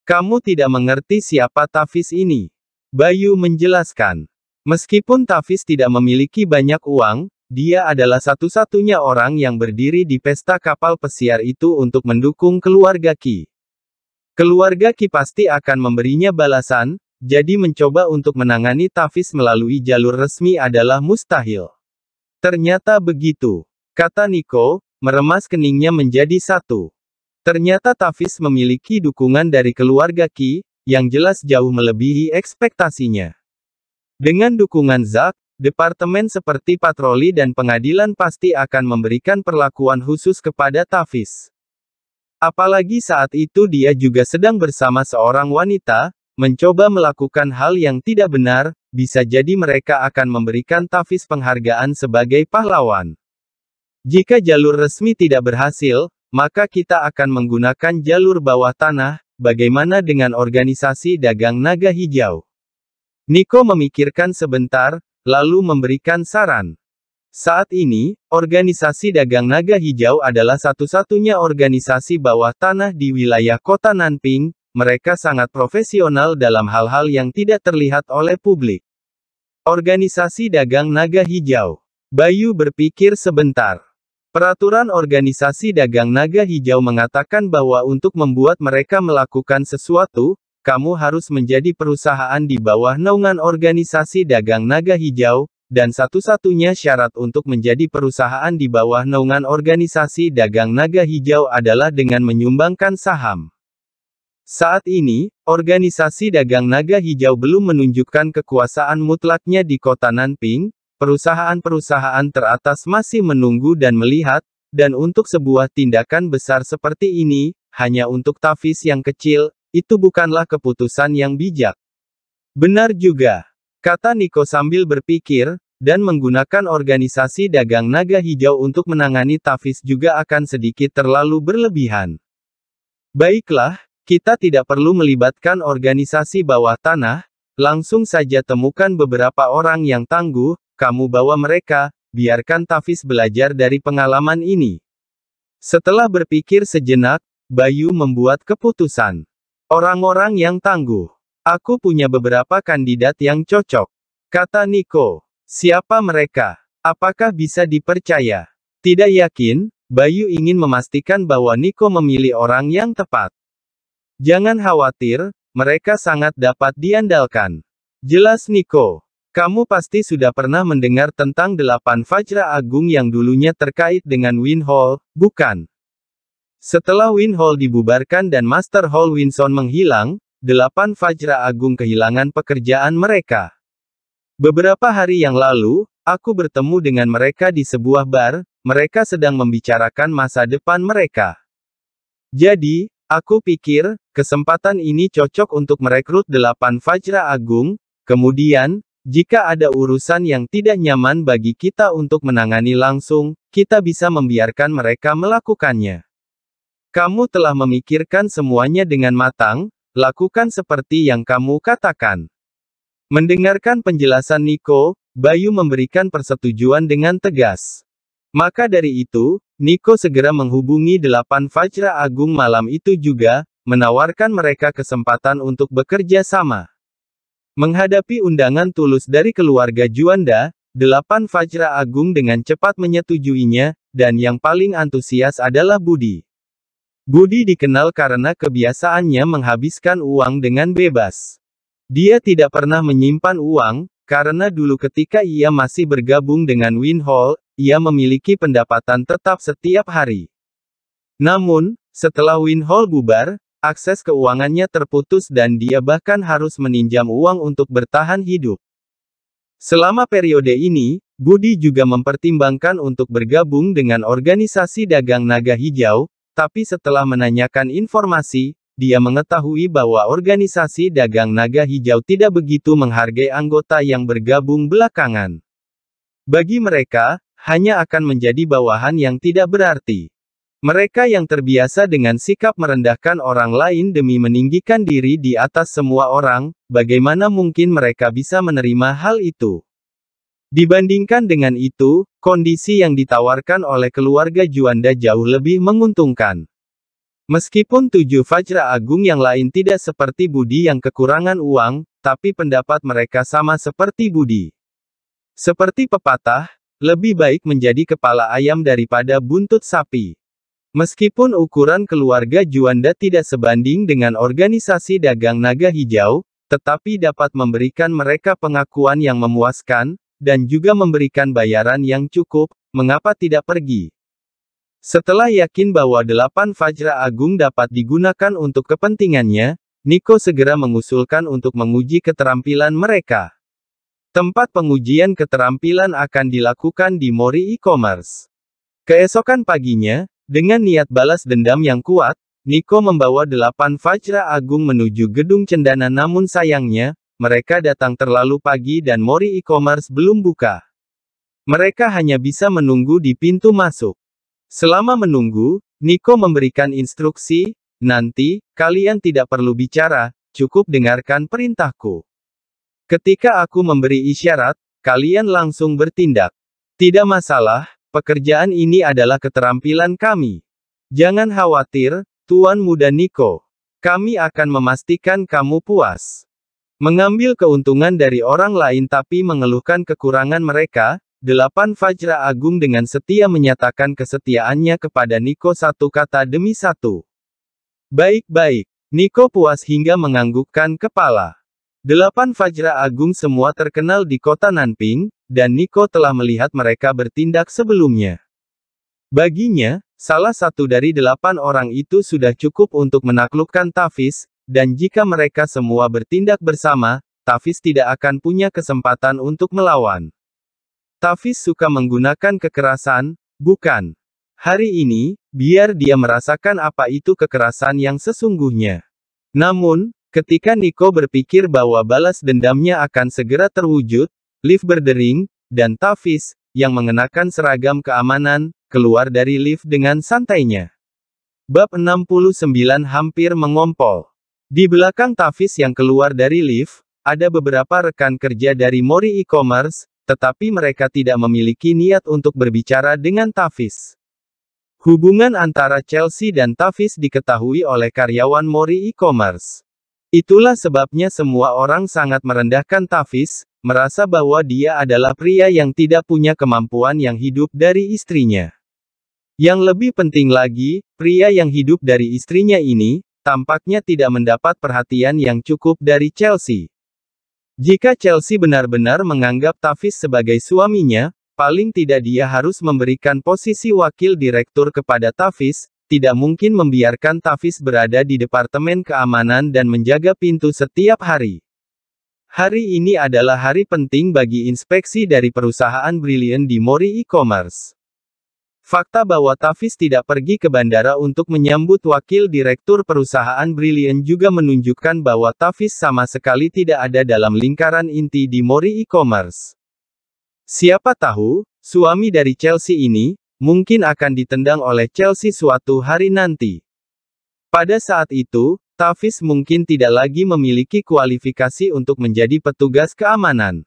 Kamu tidak mengerti siapa Tafis ini. Bayu menjelaskan. Meskipun Tafis tidak memiliki banyak uang, dia adalah satu-satunya orang yang berdiri di pesta kapal pesiar itu untuk mendukung keluarga Ki. Keluarga Ki pasti akan memberinya balasan, jadi mencoba untuk menangani Tafis melalui jalur resmi adalah mustahil. Ternyata begitu. Kata Niko, meremas keningnya menjadi satu. Ternyata Tafis memiliki dukungan dari keluarga Ki, yang jelas jauh melebihi ekspektasinya. Dengan dukungan Zak, departemen seperti patroli dan pengadilan pasti akan memberikan perlakuan khusus kepada Tafis. Apalagi saat itu dia juga sedang bersama seorang wanita, mencoba melakukan hal yang tidak benar, bisa jadi mereka akan memberikan Tafis penghargaan sebagai pahlawan. Jika jalur resmi tidak berhasil, maka kita akan menggunakan jalur bawah tanah, bagaimana dengan organisasi dagang naga hijau? Niko memikirkan sebentar, lalu memberikan saran. Saat ini, organisasi dagang naga hijau adalah satu-satunya organisasi bawah tanah di wilayah kota Nanping, mereka sangat profesional dalam hal-hal yang tidak terlihat oleh publik. Organisasi Dagang Naga Hijau Bayu berpikir sebentar. Peraturan Organisasi Dagang Naga Hijau mengatakan bahwa untuk membuat mereka melakukan sesuatu, kamu harus menjadi perusahaan di bawah naungan Organisasi Dagang Naga Hijau, dan satu-satunya syarat untuk menjadi perusahaan di bawah naungan Organisasi Dagang Naga Hijau adalah dengan menyumbangkan saham. Saat ini, organisasi dagang naga hijau belum menunjukkan kekuasaan mutlaknya di kota Nanping, perusahaan-perusahaan teratas masih menunggu dan melihat, dan untuk sebuah tindakan besar seperti ini, hanya untuk Tafis yang kecil, itu bukanlah keputusan yang bijak. Benar juga, kata Niko sambil berpikir, dan menggunakan organisasi dagang naga hijau untuk menangani Tafis juga akan sedikit terlalu berlebihan. Baiklah, kita tidak perlu melibatkan organisasi bawah tanah, langsung saja temukan beberapa orang yang tangguh, kamu bawa mereka, biarkan Tafis belajar dari pengalaman ini. Setelah berpikir sejenak, Bayu membuat keputusan. Orang-orang yang tangguh. Aku punya beberapa kandidat yang cocok. Kata Niko. Siapa mereka? Apakah bisa dipercaya? Tidak yakin, Bayu ingin memastikan bahwa Niko memilih orang yang tepat. Jangan khawatir, mereka sangat dapat diandalkan. Jelas Niko. Kamu pasti sudah pernah mendengar tentang delapan Fajra Agung yang dulunya terkait dengan Winhall, bukan? Setelah Winhall dibubarkan dan Master Hall Winson menghilang, delapan Fajra Agung kehilangan pekerjaan mereka. Beberapa hari yang lalu, aku bertemu dengan mereka di sebuah bar, mereka sedang membicarakan masa depan mereka. Jadi, aku pikir, Kesempatan ini cocok untuk merekrut delapan Vajra Agung, kemudian, jika ada urusan yang tidak nyaman bagi kita untuk menangani langsung, kita bisa membiarkan mereka melakukannya. Kamu telah memikirkan semuanya dengan matang, lakukan seperti yang kamu katakan. Mendengarkan penjelasan Niko, Bayu memberikan persetujuan dengan tegas. Maka dari itu, Niko segera menghubungi delapan Vajra Agung malam itu juga, menawarkan mereka kesempatan untuk bekerja sama. Menghadapi undangan tulus dari keluarga Juanda, delapan Fajra Agung dengan cepat menyetujuinya, dan yang paling antusias adalah Budi. Budi dikenal karena kebiasaannya menghabiskan uang dengan bebas. Dia tidak pernah menyimpan uang, karena dulu ketika ia masih bergabung dengan Winhall, ia memiliki pendapatan tetap setiap hari. Namun, setelah Winhall bubar, Akses keuangannya terputus dan dia bahkan harus meninjam uang untuk bertahan hidup. Selama periode ini, Budi juga mempertimbangkan untuk bergabung dengan organisasi dagang naga hijau, tapi setelah menanyakan informasi, dia mengetahui bahwa organisasi dagang naga hijau tidak begitu menghargai anggota yang bergabung belakangan. Bagi mereka, hanya akan menjadi bawahan yang tidak berarti. Mereka yang terbiasa dengan sikap merendahkan orang lain demi meninggikan diri di atas semua orang, bagaimana mungkin mereka bisa menerima hal itu? Dibandingkan dengan itu, kondisi yang ditawarkan oleh keluarga Juanda jauh lebih menguntungkan. Meskipun tujuh Fajra Agung yang lain tidak seperti Budi yang kekurangan uang, tapi pendapat mereka sama seperti Budi. Seperti pepatah, lebih baik menjadi kepala ayam daripada buntut sapi. Meskipun ukuran keluarga Juanda tidak sebanding dengan organisasi dagang naga hijau, tetapi dapat memberikan mereka pengakuan yang memuaskan, dan juga memberikan bayaran yang cukup, mengapa tidak pergi? Setelah yakin bahwa delapan Fajra Agung dapat digunakan untuk kepentingannya, Niko segera mengusulkan untuk menguji keterampilan mereka. Tempat pengujian keterampilan akan dilakukan di Mori E-Commerce. Keesokan paginya, dengan niat balas dendam yang kuat, Niko membawa delapan Vajra Agung menuju gedung cendana namun sayangnya, mereka datang terlalu pagi dan Mori e-commerce belum buka. Mereka hanya bisa menunggu di pintu masuk. Selama menunggu, Niko memberikan instruksi, nanti, kalian tidak perlu bicara, cukup dengarkan perintahku. Ketika aku memberi isyarat, kalian langsung bertindak. Tidak masalah, Pekerjaan ini adalah keterampilan kami. Jangan khawatir, Tuan Muda Niko. Kami akan memastikan kamu puas. Mengambil keuntungan dari orang lain tapi mengeluhkan kekurangan mereka, Delapan Fajra Agung dengan setia menyatakan kesetiaannya kepada Niko satu kata demi satu. Baik-baik, Niko puas hingga menganggukkan kepala. Delapan Fajra Agung semua terkenal di kota Nanping, dan Niko telah melihat mereka bertindak sebelumnya. Baginya, salah satu dari delapan orang itu sudah cukup untuk menaklukkan Tafis, dan jika mereka semua bertindak bersama, Tafis tidak akan punya kesempatan untuk melawan. Tafis suka menggunakan kekerasan, bukan? Hari ini, biar dia merasakan apa itu kekerasan yang sesungguhnya. Namun, Ketika Nico berpikir bahwa balas dendamnya akan segera terwujud, lift berdering, dan Tavis, yang mengenakan seragam keamanan, keluar dari lift dengan santainya. Bab 69 hampir mengompol. Di belakang Tavis yang keluar dari lift, ada beberapa rekan kerja dari Mori E-Commerce, tetapi mereka tidak memiliki niat untuk berbicara dengan Tavis. Hubungan antara Chelsea dan Tavis diketahui oleh karyawan Mori E-Commerce. Itulah sebabnya semua orang sangat merendahkan Tafis, merasa bahwa dia adalah pria yang tidak punya kemampuan yang hidup dari istrinya. Yang lebih penting lagi, pria yang hidup dari istrinya ini, tampaknya tidak mendapat perhatian yang cukup dari Chelsea. Jika Chelsea benar-benar menganggap Tafis sebagai suaminya, paling tidak dia harus memberikan posisi wakil direktur kepada Tafis, tidak mungkin membiarkan Tafis berada di Departemen Keamanan dan menjaga pintu setiap hari. Hari ini adalah hari penting bagi inspeksi dari perusahaan Brilliant di Mori E-Commerce. Fakta bahwa Tafis tidak pergi ke bandara untuk menyambut wakil direktur perusahaan Brilliant juga menunjukkan bahwa Tafis sama sekali tidak ada dalam lingkaran inti di Mori E-Commerce. Siapa tahu, suami dari Chelsea ini, mungkin akan ditendang oleh Chelsea suatu hari nanti. Pada saat itu, Tavis mungkin tidak lagi memiliki kualifikasi untuk menjadi petugas keamanan.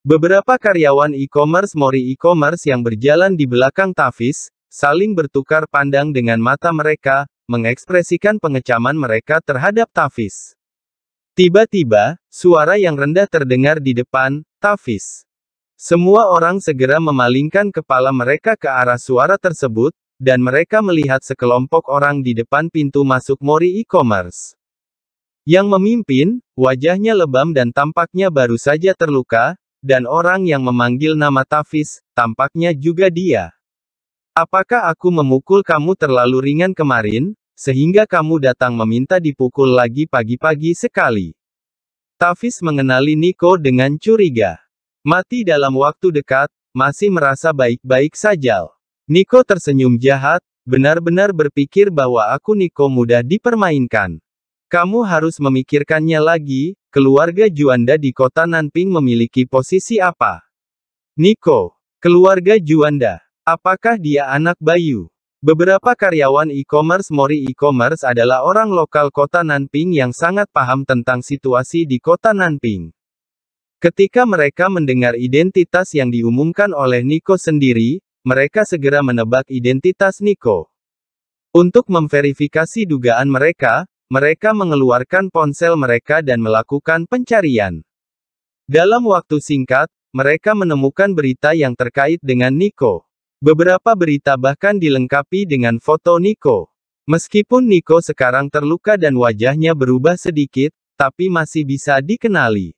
Beberapa karyawan e-commerce Mori e-commerce yang berjalan di belakang Tavis, saling bertukar pandang dengan mata mereka, mengekspresikan pengecaman mereka terhadap Tavis. Tiba-tiba, suara yang rendah terdengar di depan, Tavis. Semua orang segera memalingkan kepala mereka ke arah suara tersebut, dan mereka melihat sekelompok orang di depan pintu masuk Mori e-commerce. Yang memimpin, wajahnya lebam dan tampaknya baru saja terluka, dan orang yang memanggil nama Tafis, tampaknya juga dia. Apakah aku memukul kamu terlalu ringan kemarin, sehingga kamu datang meminta dipukul lagi pagi-pagi sekali? Tafis mengenali Niko dengan curiga. Mati dalam waktu dekat, masih merasa baik-baik saja. Niko tersenyum jahat, benar-benar berpikir bahwa aku Niko mudah dipermainkan. Kamu harus memikirkannya lagi, keluarga Juanda di kota Nanping memiliki posisi apa? Niko, keluarga Juanda, apakah dia anak Bayu? Beberapa karyawan e-commerce Mori e-commerce adalah orang lokal kota Nanping yang sangat paham tentang situasi di kota Nanping. Ketika mereka mendengar identitas yang diumumkan oleh Niko sendiri, mereka segera menebak identitas Niko. Untuk memverifikasi dugaan mereka, mereka mengeluarkan ponsel mereka dan melakukan pencarian. Dalam waktu singkat, mereka menemukan berita yang terkait dengan Niko. Beberapa berita bahkan dilengkapi dengan foto Niko. Meskipun Niko sekarang terluka dan wajahnya berubah sedikit, tapi masih bisa dikenali.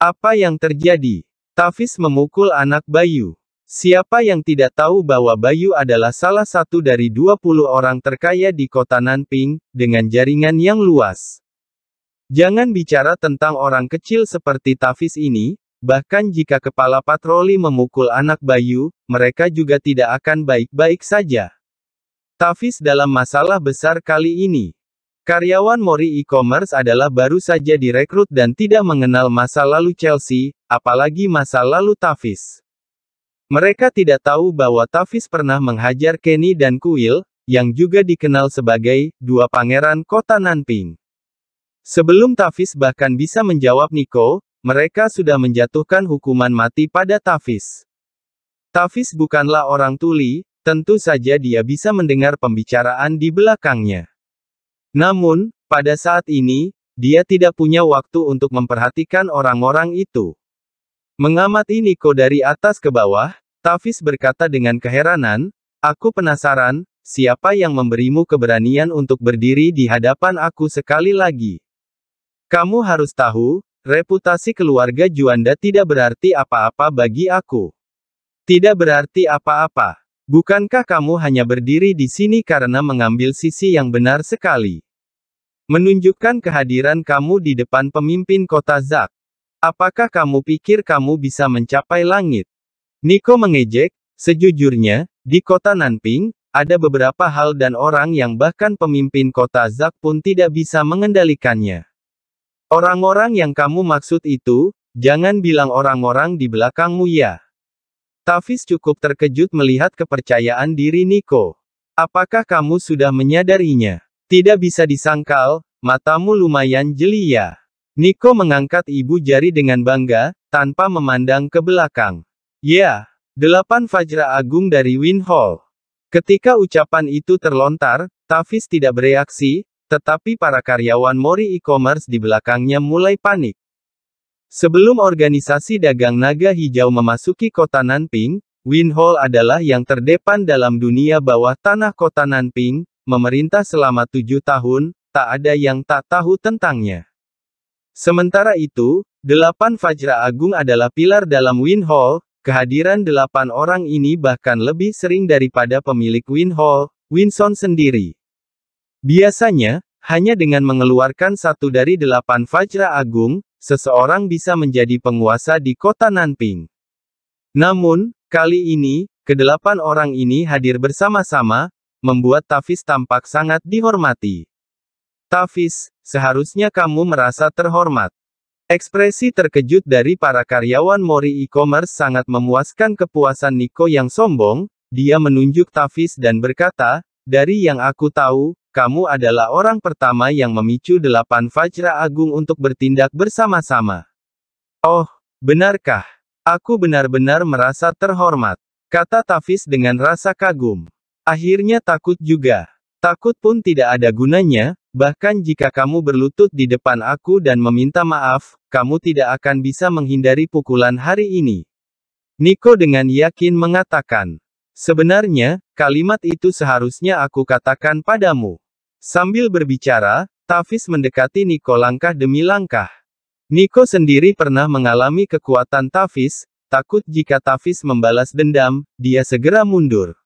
Apa yang terjadi? Tafis memukul anak Bayu. Siapa yang tidak tahu bahwa Bayu adalah salah satu dari 20 orang terkaya di kota Nanping, dengan jaringan yang luas. Jangan bicara tentang orang kecil seperti Tafis ini, bahkan jika kepala patroli memukul anak Bayu, mereka juga tidak akan baik-baik saja. Tafis dalam masalah besar kali ini. Karyawan Mori e-commerce adalah baru saja direkrut dan tidak mengenal masa lalu Chelsea, apalagi masa lalu Tavis. Mereka tidak tahu bahwa Tavis pernah menghajar Kenny dan Kuil, yang juga dikenal sebagai dua pangeran kota Nanping. Sebelum Tavis bahkan bisa menjawab Nico, mereka sudah menjatuhkan hukuman mati pada Tavis. Tavis bukanlah orang tuli, tentu saja dia bisa mendengar pembicaraan di belakangnya. Namun, pada saat ini, dia tidak punya waktu untuk memperhatikan orang-orang itu. Mengamati Niko dari atas ke bawah, Tafis berkata dengan keheranan, Aku penasaran, siapa yang memberimu keberanian untuk berdiri di hadapan aku sekali lagi? Kamu harus tahu, reputasi keluarga Juanda tidak berarti apa-apa bagi aku. Tidak berarti apa-apa. Bukankah kamu hanya berdiri di sini karena mengambil sisi yang benar sekali? Menunjukkan kehadiran kamu di depan pemimpin kota Zak. Apakah kamu pikir kamu bisa mencapai langit? Niko mengejek, sejujurnya, di kota Nanping, ada beberapa hal dan orang yang bahkan pemimpin kota Zak pun tidak bisa mengendalikannya. Orang-orang yang kamu maksud itu, jangan bilang orang-orang di belakangmu ya. Tavis cukup terkejut melihat kepercayaan diri Niko. Apakah kamu sudah menyadarinya? Tidak bisa disangkal, matamu lumayan jeli ya. Niko mengangkat ibu jari dengan bangga, tanpa memandang ke belakang. Ya, delapan Fajra Agung dari Winhall. Ketika ucapan itu terlontar, Tavis tidak bereaksi, tetapi para karyawan Mori e-commerce di belakangnya mulai panik. Sebelum organisasi dagang naga hijau memasuki kota Nanping, Winhall adalah yang terdepan dalam dunia bawah tanah kota Nanping, memerintah selama tujuh tahun, tak ada yang tak tahu tentangnya. Sementara itu, delapan Fajra Agung adalah pilar dalam Winhall, kehadiran delapan orang ini bahkan lebih sering daripada pemilik Winhall, Winson sendiri. Biasanya, hanya dengan mengeluarkan satu dari delapan Fajra Agung, seseorang bisa menjadi penguasa di kota Nanping. Namun, kali ini, kedelapan orang ini hadir bersama-sama, membuat Tafis tampak sangat dihormati. Tafis, seharusnya kamu merasa terhormat. Ekspresi terkejut dari para karyawan Mori e-commerce sangat memuaskan kepuasan Niko yang sombong, dia menunjuk Tafis dan berkata, dari yang aku tahu, kamu adalah orang pertama yang memicu delapan Vajra Agung untuk bertindak bersama-sama. Oh, benarkah? Aku benar-benar merasa terhormat, kata Tafis dengan rasa kagum. Akhirnya takut juga. Takut pun tidak ada gunanya, bahkan jika kamu berlutut di depan aku dan meminta maaf, kamu tidak akan bisa menghindari pukulan hari ini. Niko dengan yakin mengatakan, Sebenarnya, kalimat itu seharusnya aku katakan padamu. Sambil berbicara, Tafis mendekati Niko langkah demi langkah. Niko sendiri pernah mengalami kekuatan Tafis, takut jika Tafis membalas dendam, dia segera mundur.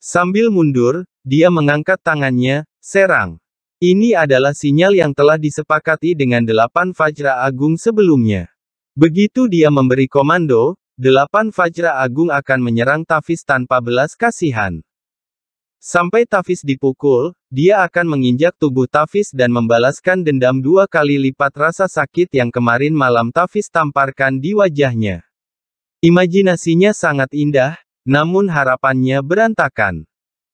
Sambil mundur, dia mengangkat tangannya, serang. Ini adalah sinyal yang telah disepakati dengan delapan Fajra Agung sebelumnya. Begitu dia memberi komando, Delapan Fajra Agung akan menyerang Tafis tanpa belas kasihan. Sampai Tafis dipukul, dia akan menginjak tubuh Tafis dan membalaskan dendam dua kali lipat rasa sakit yang kemarin malam Tafis tamparkan di wajahnya. Imajinasinya sangat indah, namun harapannya berantakan.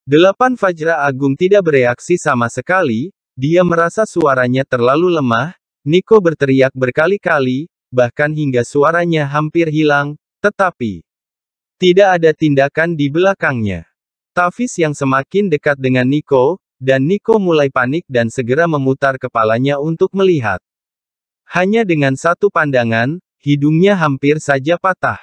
Delapan Fajra Agung tidak bereaksi sama sekali, dia merasa suaranya terlalu lemah, Niko berteriak berkali-kali, bahkan hingga suaranya hampir hilang, tetapi, tidak ada tindakan di belakangnya. Tavis yang semakin dekat dengan Niko, dan Niko mulai panik dan segera memutar kepalanya untuk melihat. Hanya dengan satu pandangan, hidungnya hampir saja patah.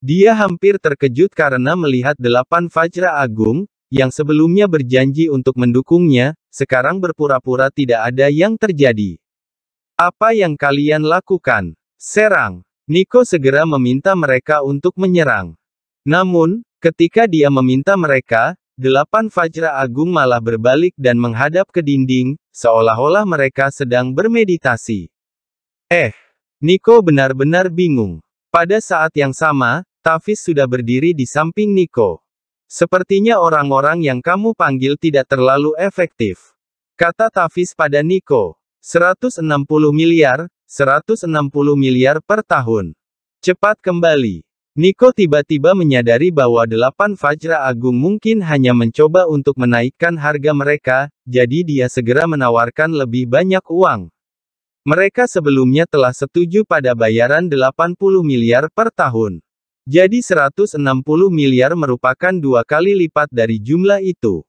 Dia hampir terkejut karena melihat delapan Fajra Agung, yang sebelumnya berjanji untuk mendukungnya, sekarang berpura-pura tidak ada yang terjadi. Apa yang kalian lakukan? Serang! Niko segera meminta mereka untuk menyerang. Namun, ketika dia meminta mereka, delapan Fajra Agung malah berbalik dan menghadap ke dinding, seolah-olah mereka sedang bermeditasi. Eh, Niko benar-benar bingung. Pada saat yang sama, Tafis sudah berdiri di samping Niko. Sepertinya orang-orang yang kamu panggil tidak terlalu efektif. Kata Tafis pada Niko. 160 miliar, 160 miliar per tahun. Cepat kembali. Niko tiba-tiba menyadari bahwa delapan Fajra Agung mungkin hanya mencoba untuk menaikkan harga mereka, jadi dia segera menawarkan lebih banyak uang. Mereka sebelumnya telah setuju pada bayaran 80 miliar per tahun. Jadi 160 miliar merupakan dua kali lipat dari jumlah itu.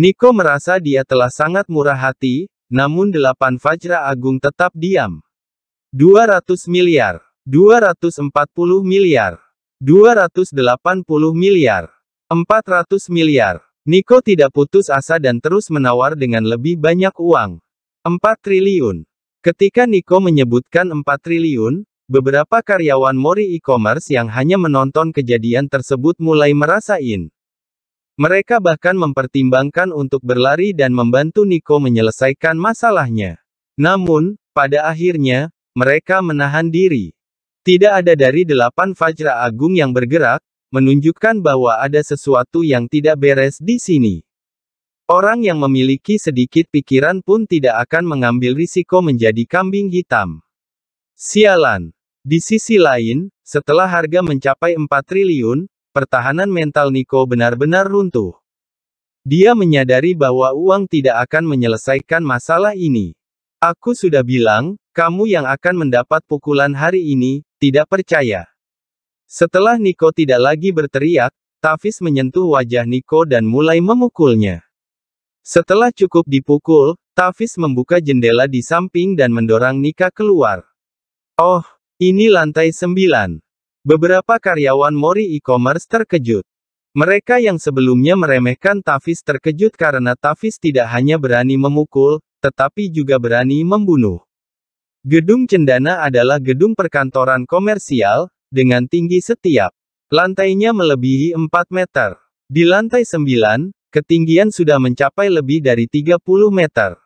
Niko merasa dia telah sangat murah hati, namun delapan Fajra Agung tetap diam. 200 miliar, 240 miliar, 280 miliar, 400 miliar. Niko tidak putus asa dan terus menawar dengan lebih banyak uang. 4 triliun. Ketika Niko menyebutkan 4 triliun, beberapa karyawan Mori e-commerce yang hanya menonton kejadian tersebut mulai merasain. Mereka bahkan mempertimbangkan untuk berlari dan membantu Niko menyelesaikan masalahnya. Namun, pada akhirnya, mereka menahan diri. Tidak ada dari delapan Fajra Agung yang bergerak, menunjukkan bahwa ada sesuatu yang tidak beres di sini. Orang yang memiliki sedikit pikiran pun tidak akan mengambil risiko menjadi kambing hitam. Sialan. Di sisi lain, setelah harga mencapai 4 triliun, pertahanan mental Niko benar-benar runtuh. Dia menyadari bahwa uang tidak akan menyelesaikan masalah ini. Aku sudah bilang, kamu yang akan mendapat pukulan hari ini, tidak percaya. Setelah Niko tidak lagi berteriak, Tafis menyentuh wajah Niko dan mulai memukulnya. Setelah cukup dipukul, Tafis membuka jendela di samping dan mendorong Nika keluar. Oh, ini lantai sembilan. Beberapa karyawan Mori e-commerce terkejut. Mereka yang sebelumnya meremehkan Tafis terkejut karena Tafis tidak hanya berani memukul, tetapi juga berani membunuh. Gedung Cendana adalah gedung perkantoran komersial, dengan tinggi setiap lantainya melebihi 4 meter. Di lantai 9, ketinggian sudah mencapai lebih dari 30 meter.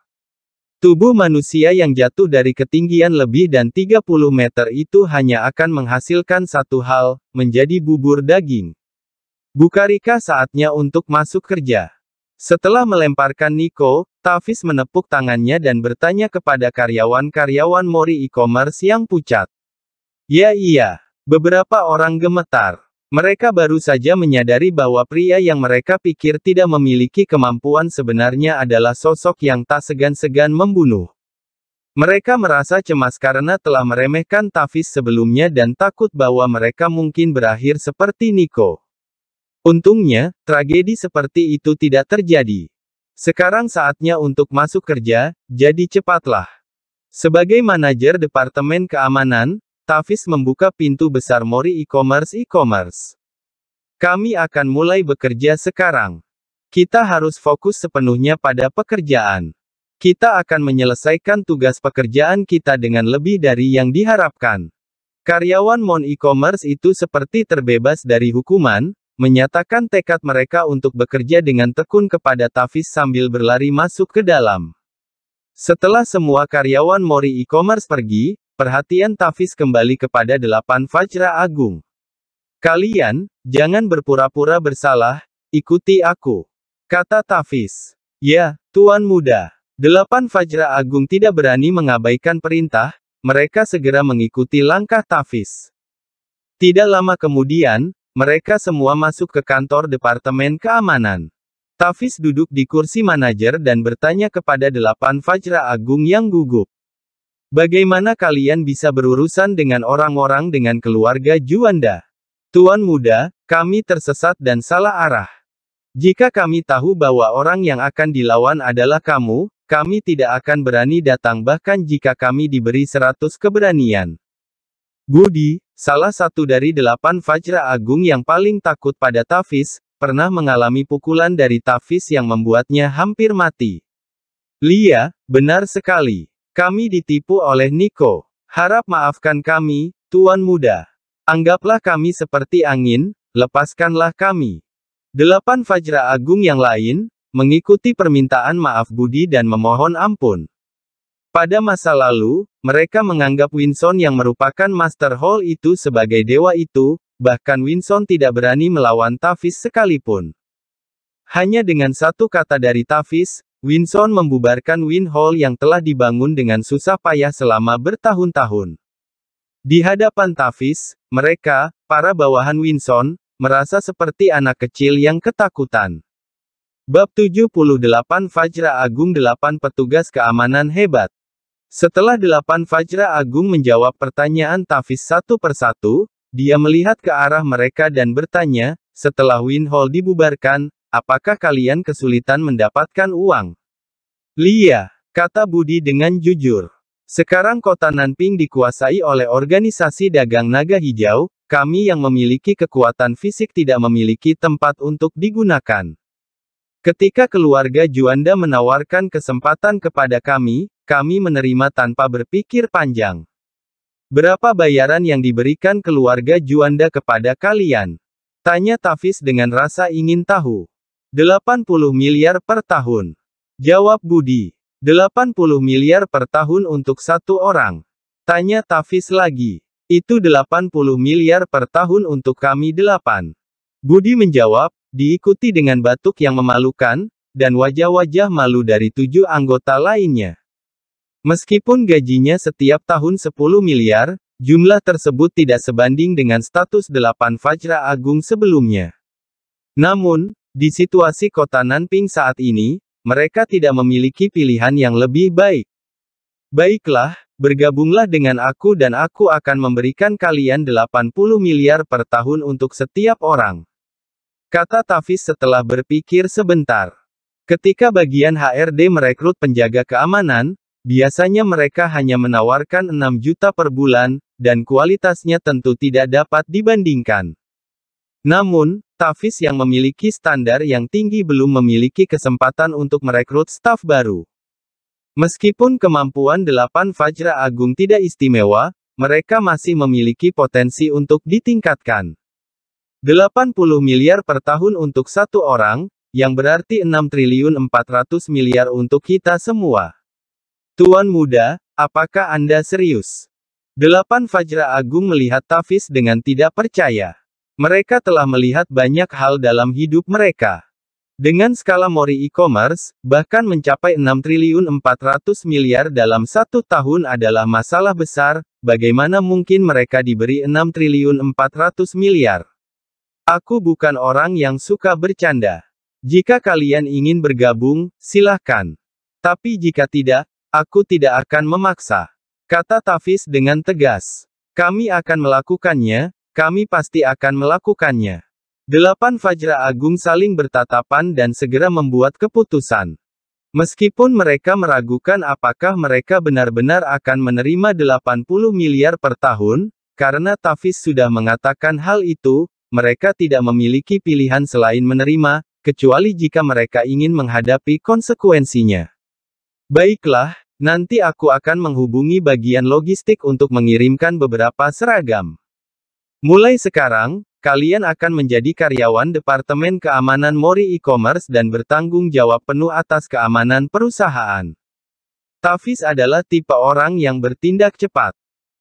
Tubuh manusia yang jatuh dari ketinggian lebih dan 30 meter itu hanya akan menghasilkan satu hal, menjadi bubur daging. Bukarika saatnya untuk masuk kerja? Setelah melemparkan Niko, Tavis menepuk tangannya dan bertanya kepada karyawan-karyawan Mori e-commerce yang pucat. Ya iya, beberapa orang gemetar. Mereka baru saja menyadari bahwa pria yang mereka pikir tidak memiliki kemampuan sebenarnya adalah sosok yang tak segan-segan membunuh. Mereka merasa cemas karena telah meremehkan Tavis sebelumnya dan takut bahwa mereka mungkin berakhir seperti Niko. Untungnya, tragedi seperti itu tidak terjadi. Sekarang saatnya untuk masuk kerja, jadi cepatlah. Sebagai manajer Departemen Keamanan, Tafis membuka pintu besar Mori e-commerce e-commerce. Kami akan mulai bekerja sekarang. Kita harus fokus sepenuhnya pada pekerjaan. Kita akan menyelesaikan tugas pekerjaan kita dengan lebih dari yang diharapkan. Karyawan Mon e-commerce itu seperti terbebas dari hukuman, menyatakan tekad mereka untuk bekerja dengan tekun kepada Tavis sambil berlari masuk ke dalam. Setelah semua karyawan Mori e-commerce pergi, perhatian Tavis kembali kepada delapan Fajra Agung. Kalian, jangan berpura-pura bersalah, ikuti aku. Kata Tavis. Ya, Tuan Muda. Delapan Fajra Agung tidak berani mengabaikan perintah, mereka segera mengikuti langkah Tavis. Tidak lama kemudian, mereka semua masuk ke kantor Departemen Keamanan. Tafis duduk di kursi manajer dan bertanya kepada delapan Fajra Agung yang gugup. Bagaimana kalian bisa berurusan dengan orang-orang dengan keluarga Juanda? Tuan muda, kami tersesat dan salah arah. Jika kami tahu bahwa orang yang akan dilawan adalah kamu, kami tidak akan berani datang bahkan jika kami diberi seratus keberanian. Budi, salah satu dari delapan Fajra Agung yang paling takut pada Tafis, pernah mengalami pukulan dari Tafis yang membuatnya hampir mati. Lia, benar sekali. Kami ditipu oleh Niko. Harap maafkan kami, Tuan Muda. Anggaplah kami seperti angin, lepaskanlah kami. Delapan Fajra Agung yang lain, mengikuti permintaan maaf Budi dan memohon ampun. Pada masa lalu, mereka menganggap Winson yang merupakan Master Hall itu sebagai dewa itu, bahkan Winson tidak berani melawan Tavis sekalipun. Hanya dengan satu kata dari Tavis, Winson membubarkan Win Hall yang telah dibangun dengan susah payah selama bertahun-tahun. Di hadapan Tavis, mereka, para bawahan Winson, merasa seperti anak kecil yang ketakutan. Bab 78 Fajra Agung 8 Petugas Keamanan Hebat setelah delapan Fajra Agung menjawab pertanyaan Tafis satu persatu, dia melihat ke arah mereka dan bertanya, setelah Win Hall dibubarkan, apakah kalian kesulitan mendapatkan uang? Lia, kata Budi dengan jujur. Sekarang kota Nanping dikuasai oleh organisasi dagang naga hijau, kami yang memiliki kekuatan fisik tidak memiliki tempat untuk digunakan. Ketika keluarga Juanda menawarkan kesempatan kepada kami, kami menerima tanpa berpikir panjang. Berapa bayaran yang diberikan keluarga Juanda kepada kalian? Tanya Tafis dengan rasa ingin tahu. 80 miliar per tahun. Jawab Budi. 80 miliar per tahun untuk satu orang. Tanya Tafis lagi. Itu 80 miliar per tahun untuk kami delapan. Budi menjawab, Diikuti dengan batuk yang memalukan, dan wajah-wajah malu dari tujuh anggota lainnya. Meskipun gajinya setiap tahun 10 miliar, jumlah tersebut tidak sebanding dengan status 8 Fajra Agung sebelumnya. Namun, di situasi kota Nanping saat ini, mereka tidak memiliki pilihan yang lebih baik. Baiklah, bergabunglah dengan aku dan aku akan memberikan kalian 80 miliar per tahun untuk setiap orang. Kata Tafis setelah berpikir sebentar. Ketika bagian HRD merekrut penjaga keamanan, biasanya mereka hanya menawarkan 6 juta per bulan, dan kualitasnya tentu tidak dapat dibandingkan. Namun, Tafis yang memiliki standar yang tinggi belum memiliki kesempatan untuk merekrut staf baru. Meskipun kemampuan 8 Fajra Agung tidak istimewa, mereka masih memiliki potensi untuk ditingkatkan. 80 miliar per tahun untuk satu orang, yang berarti 6 triliun 400 miliar untuk kita semua. Tuan muda, apakah Anda serius? Delapan Fajra Agung melihat Tafis dengan tidak percaya. Mereka telah melihat banyak hal dalam hidup mereka. Dengan skala Mori e-commerce, bahkan mencapai 6 triliun 400 miliar dalam satu tahun adalah masalah besar, bagaimana mungkin mereka diberi 6 triliun 400 miliar? Aku bukan orang yang suka bercanda. Jika kalian ingin bergabung, silahkan. Tapi jika tidak, aku tidak akan memaksa. Kata Tafis dengan tegas. Kami akan melakukannya, kami pasti akan melakukannya. Delapan Fajra Agung saling bertatapan dan segera membuat keputusan. Meskipun mereka meragukan apakah mereka benar-benar akan menerima 80 miliar per tahun, karena Tafis sudah mengatakan hal itu, mereka tidak memiliki pilihan selain menerima, kecuali jika mereka ingin menghadapi konsekuensinya. Baiklah, nanti aku akan menghubungi bagian logistik untuk mengirimkan beberapa seragam. Mulai sekarang, kalian akan menjadi karyawan Departemen Keamanan Mori E-Commerce dan bertanggung jawab penuh atas keamanan perusahaan. Tafis adalah tipe orang yang bertindak cepat.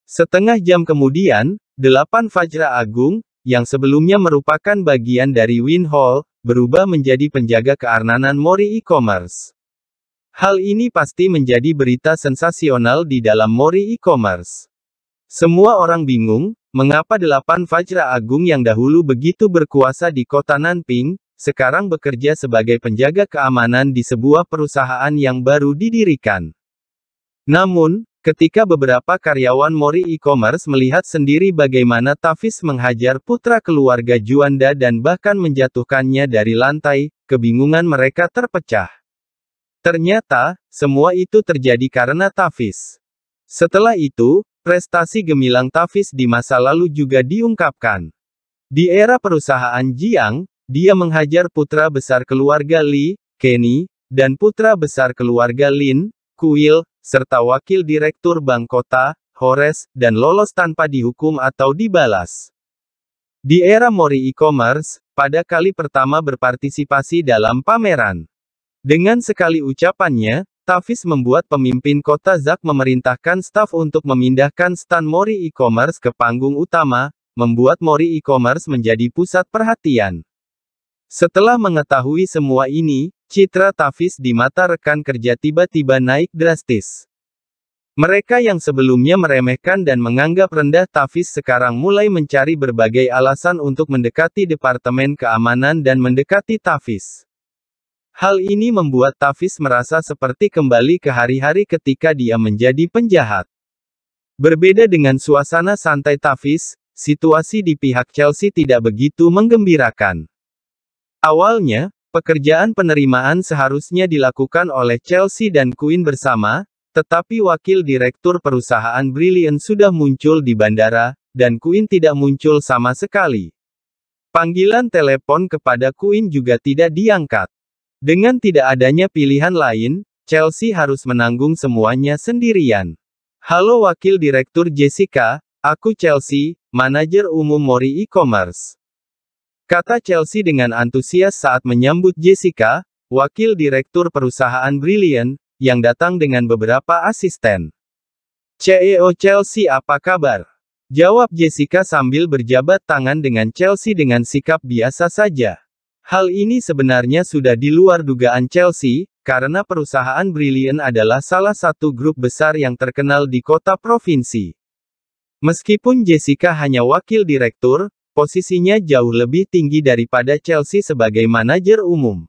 Setengah jam kemudian, delapan Fajra Agung, yang sebelumnya merupakan bagian dari Win Hall, berubah menjadi penjaga kearnanan Mori e-commerce. Hal ini pasti menjadi berita sensasional di dalam Mori e-commerce. Semua orang bingung, mengapa delapan Fajra Agung yang dahulu begitu berkuasa di kota Nanping, sekarang bekerja sebagai penjaga keamanan di sebuah perusahaan yang baru didirikan. Namun, Ketika beberapa karyawan Mori e-commerce melihat sendiri bagaimana Tafis menghajar putra keluarga Juanda dan bahkan menjatuhkannya dari lantai, kebingungan mereka terpecah. Ternyata, semua itu terjadi karena Tafis. Setelah itu, prestasi gemilang Tafis di masa lalu juga diungkapkan. Di era perusahaan Jiang, dia menghajar putra besar keluarga Li, Kenny, dan putra besar keluarga Lin, Kuil, serta Wakil Direktur Bank Kota, Hores, dan lolos tanpa dihukum atau dibalas. Di era Mori e-commerce, pada kali pertama berpartisipasi dalam pameran. Dengan sekali ucapannya, Tafis membuat pemimpin kota Zak memerintahkan staf untuk memindahkan stan Mori e-commerce ke panggung utama, membuat Mori e-commerce menjadi pusat perhatian. Setelah mengetahui semua ini, Citra Tafis di mata rekan kerja tiba-tiba naik drastis. Mereka yang sebelumnya meremehkan dan menganggap rendah Tafis sekarang mulai mencari berbagai alasan untuk mendekati Departemen Keamanan dan mendekati Tafis. Hal ini membuat Tafis merasa seperti kembali ke hari-hari ketika dia menjadi penjahat. Berbeda dengan suasana santai Tafis, situasi di pihak Chelsea tidak begitu menggembirakan. Awalnya, Pekerjaan penerimaan seharusnya dilakukan oleh Chelsea dan Queen bersama, tetapi wakil direktur perusahaan Brilliant sudah muncul di bandara, dan Queen tidak muncul sama sekali. Panggilan telepon kepada Queen juga tidak diangkat. Dengan tidak adanya pilihan lain, Chelsea harus menanggung semuanya sendirian. Halo Wakil Direktur Jessica, aku Chelsea, manajer umum Mori E-Commerce. Kata Chelsea dengan antusias saat menyambut Jessica, wakil direktur perusahaan Brilliant, yang datang dengan beberapa asisten. CEO Chelsea apa kabar? Jawab Jessica sambil berjabat tangan dengan Chelsea dengan sikap biasa saja. Hal ini sebenarnya sudah di luar dugaan Chelsea, karena perusahaan Brilliant adalah salah satu grup besar yang terkenal di kota provinsi. Meskipun Jessica hanya wakil direktur, Posisinya jauh lebih tinggi daripada Chelsea sebagai manajer umum.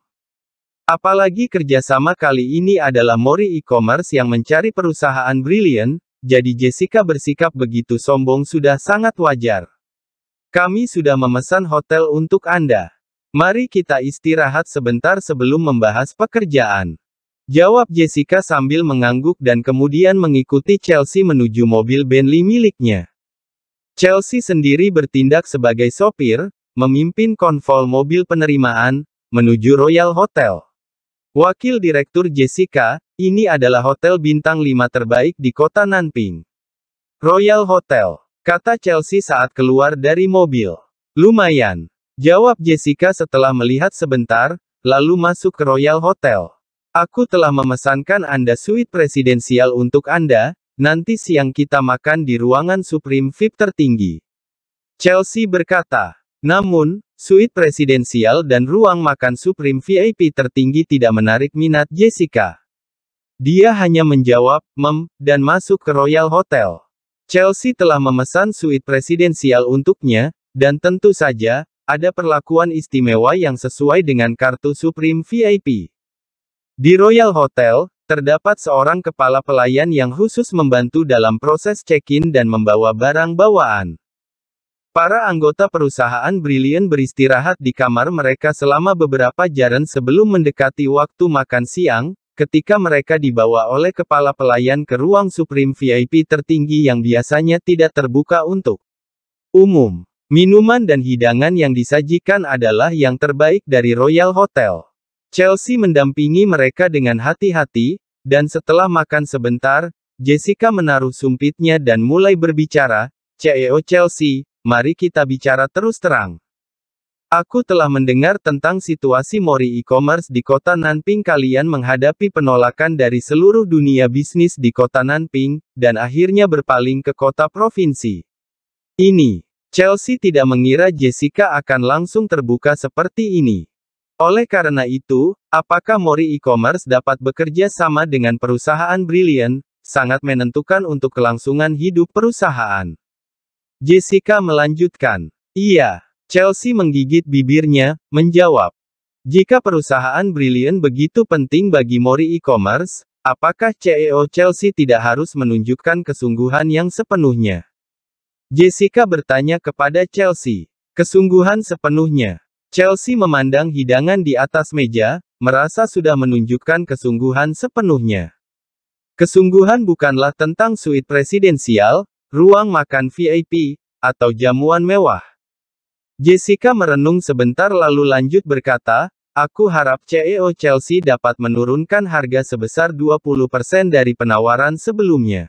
Apalagi kerjasama kali ini adalah Mori e-commerce yang mencari perusahaan Brilliant. jadi Jessica bersikap begitu sombong sudah sangat wajar. Kami sudah memesan hotel untuk Anda. Mari kita istirahat sebentar sebelum membahas pekerjaan. Jawab Jessica sambil mengangguk dan kemudian mengikuti Chelsea menuju mobil Bentley miliknya. Chelsea sendiri bertindak sebagai sopir, memimpin konvol mobil penerimaan, menuju Royal Hotel. Wakil Direktur Jessica, ini adalah hotel bintang 5 terbaik di kota Nanping. Royal Hotel, kata Chelsea saat keluar dari mobil. Lumayan, jawab Jessica setelah melihat sebentar, lalu masuk ke Royal Hotel. Aku telah memesankan Anda suite presidensial untuk Anda, Nanti siang kita makan di ruangan Supreme VIP tertinggi. Chelsea berkata. Namun, suite presidensial dan ruang makan Supreme VIP tertinggi tidak menarik minat Jessica. Dia hanya menjawab, mem, dan masuk ke Royal Hotel. Chelsea telah memesan suite presidensial untuknya, dan tentu saja, ada perlakuan istimewa yang sesuai dengan kartu Supreme VIP. Di Royal Hotel, Terdapat seorang kepala pelayan yang khusus membantu dalam proses check-in dan membawa barang bawaan. Para anggota perusahaan Brilliant beristirahat di kamar mereka selama beberapa jaran sebelum mendekati waktu makan siang, ketika mereka dibawa oleh kepala pelayan ke ruang Supreme VIP tertinggi yang biasanya tidak terbuka untuk umum. Minuman dan hidangan yang disajikan adalah yang terbaik dari Royal Hotel. Chelsea mendampingi mereka dengan hati-hati, dan setelah makan sebentar, Jessica menaruh sumpitnya dan mulai berbicara, CEO Chelsea, mari kita bicara terus terang. Aku telah mendengar tentang situasi Mori e-commerce di kota Nanping kalian menghadapi penolakan dari seluruh dunia bisnis di kota Nanping, dan akhirnya berpaling ke kota provinsi. Ini, Chelsea tidak mengira Jessica akan langsung terbuka seperti ini. Oleh karena itu, apakah Mori e-commerce dapat bekerja sama dengan perusahaan Brilliant, sangat menentukan untuk kelangsungan hidup perusahaan. Jessica melanjutkan, Iya, Chelsea menggigit bibirnya, menjawab. Jika perusahaan Brilliant begitu penting bagi Mori e-commerce, apakah CEO Chelsea tidak harus menunjukkan kesungguhan yang sepenuhnya? Jessica bertanya kepada Chelsea, kesungguhan sepenuhnya. Chelsea memandang hidangan di atas meja, merasa sudah menunjukkan kesungguhan sepenuhnya. Kesungguhan bukanlah tentang suite presidensial, ruang makan VIP, atau jamuan mewah. Jessica merenung sebentar lalu lanjut berkata, Aku harap CEO Chelsea dapat menurunkan harga sebesar 20% dari penawaran sebelumnya.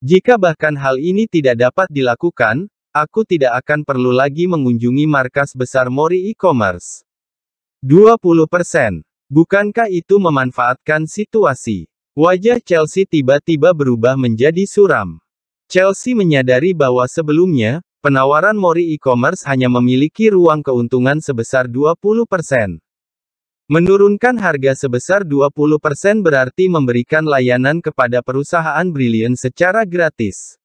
Jika bahkan hal ini tidak dapat dilakukan, aku tidak akan perlu lagi mengunjungi markas besar Mori e-commerce. 20%. Bukankah itu memanfaatkan situasi? Wajah Chelsea tiba-tiba berubah menjadi suram. Chelsea menyadari bahwa sebelumnya, penawaran Mori e-commerce hanya memiliki ruang keuntungan sebesar 20%. Menurunkan harga sebesar 20% berarti memberikan layanan kepada perusahaan Brilliant secara gratis.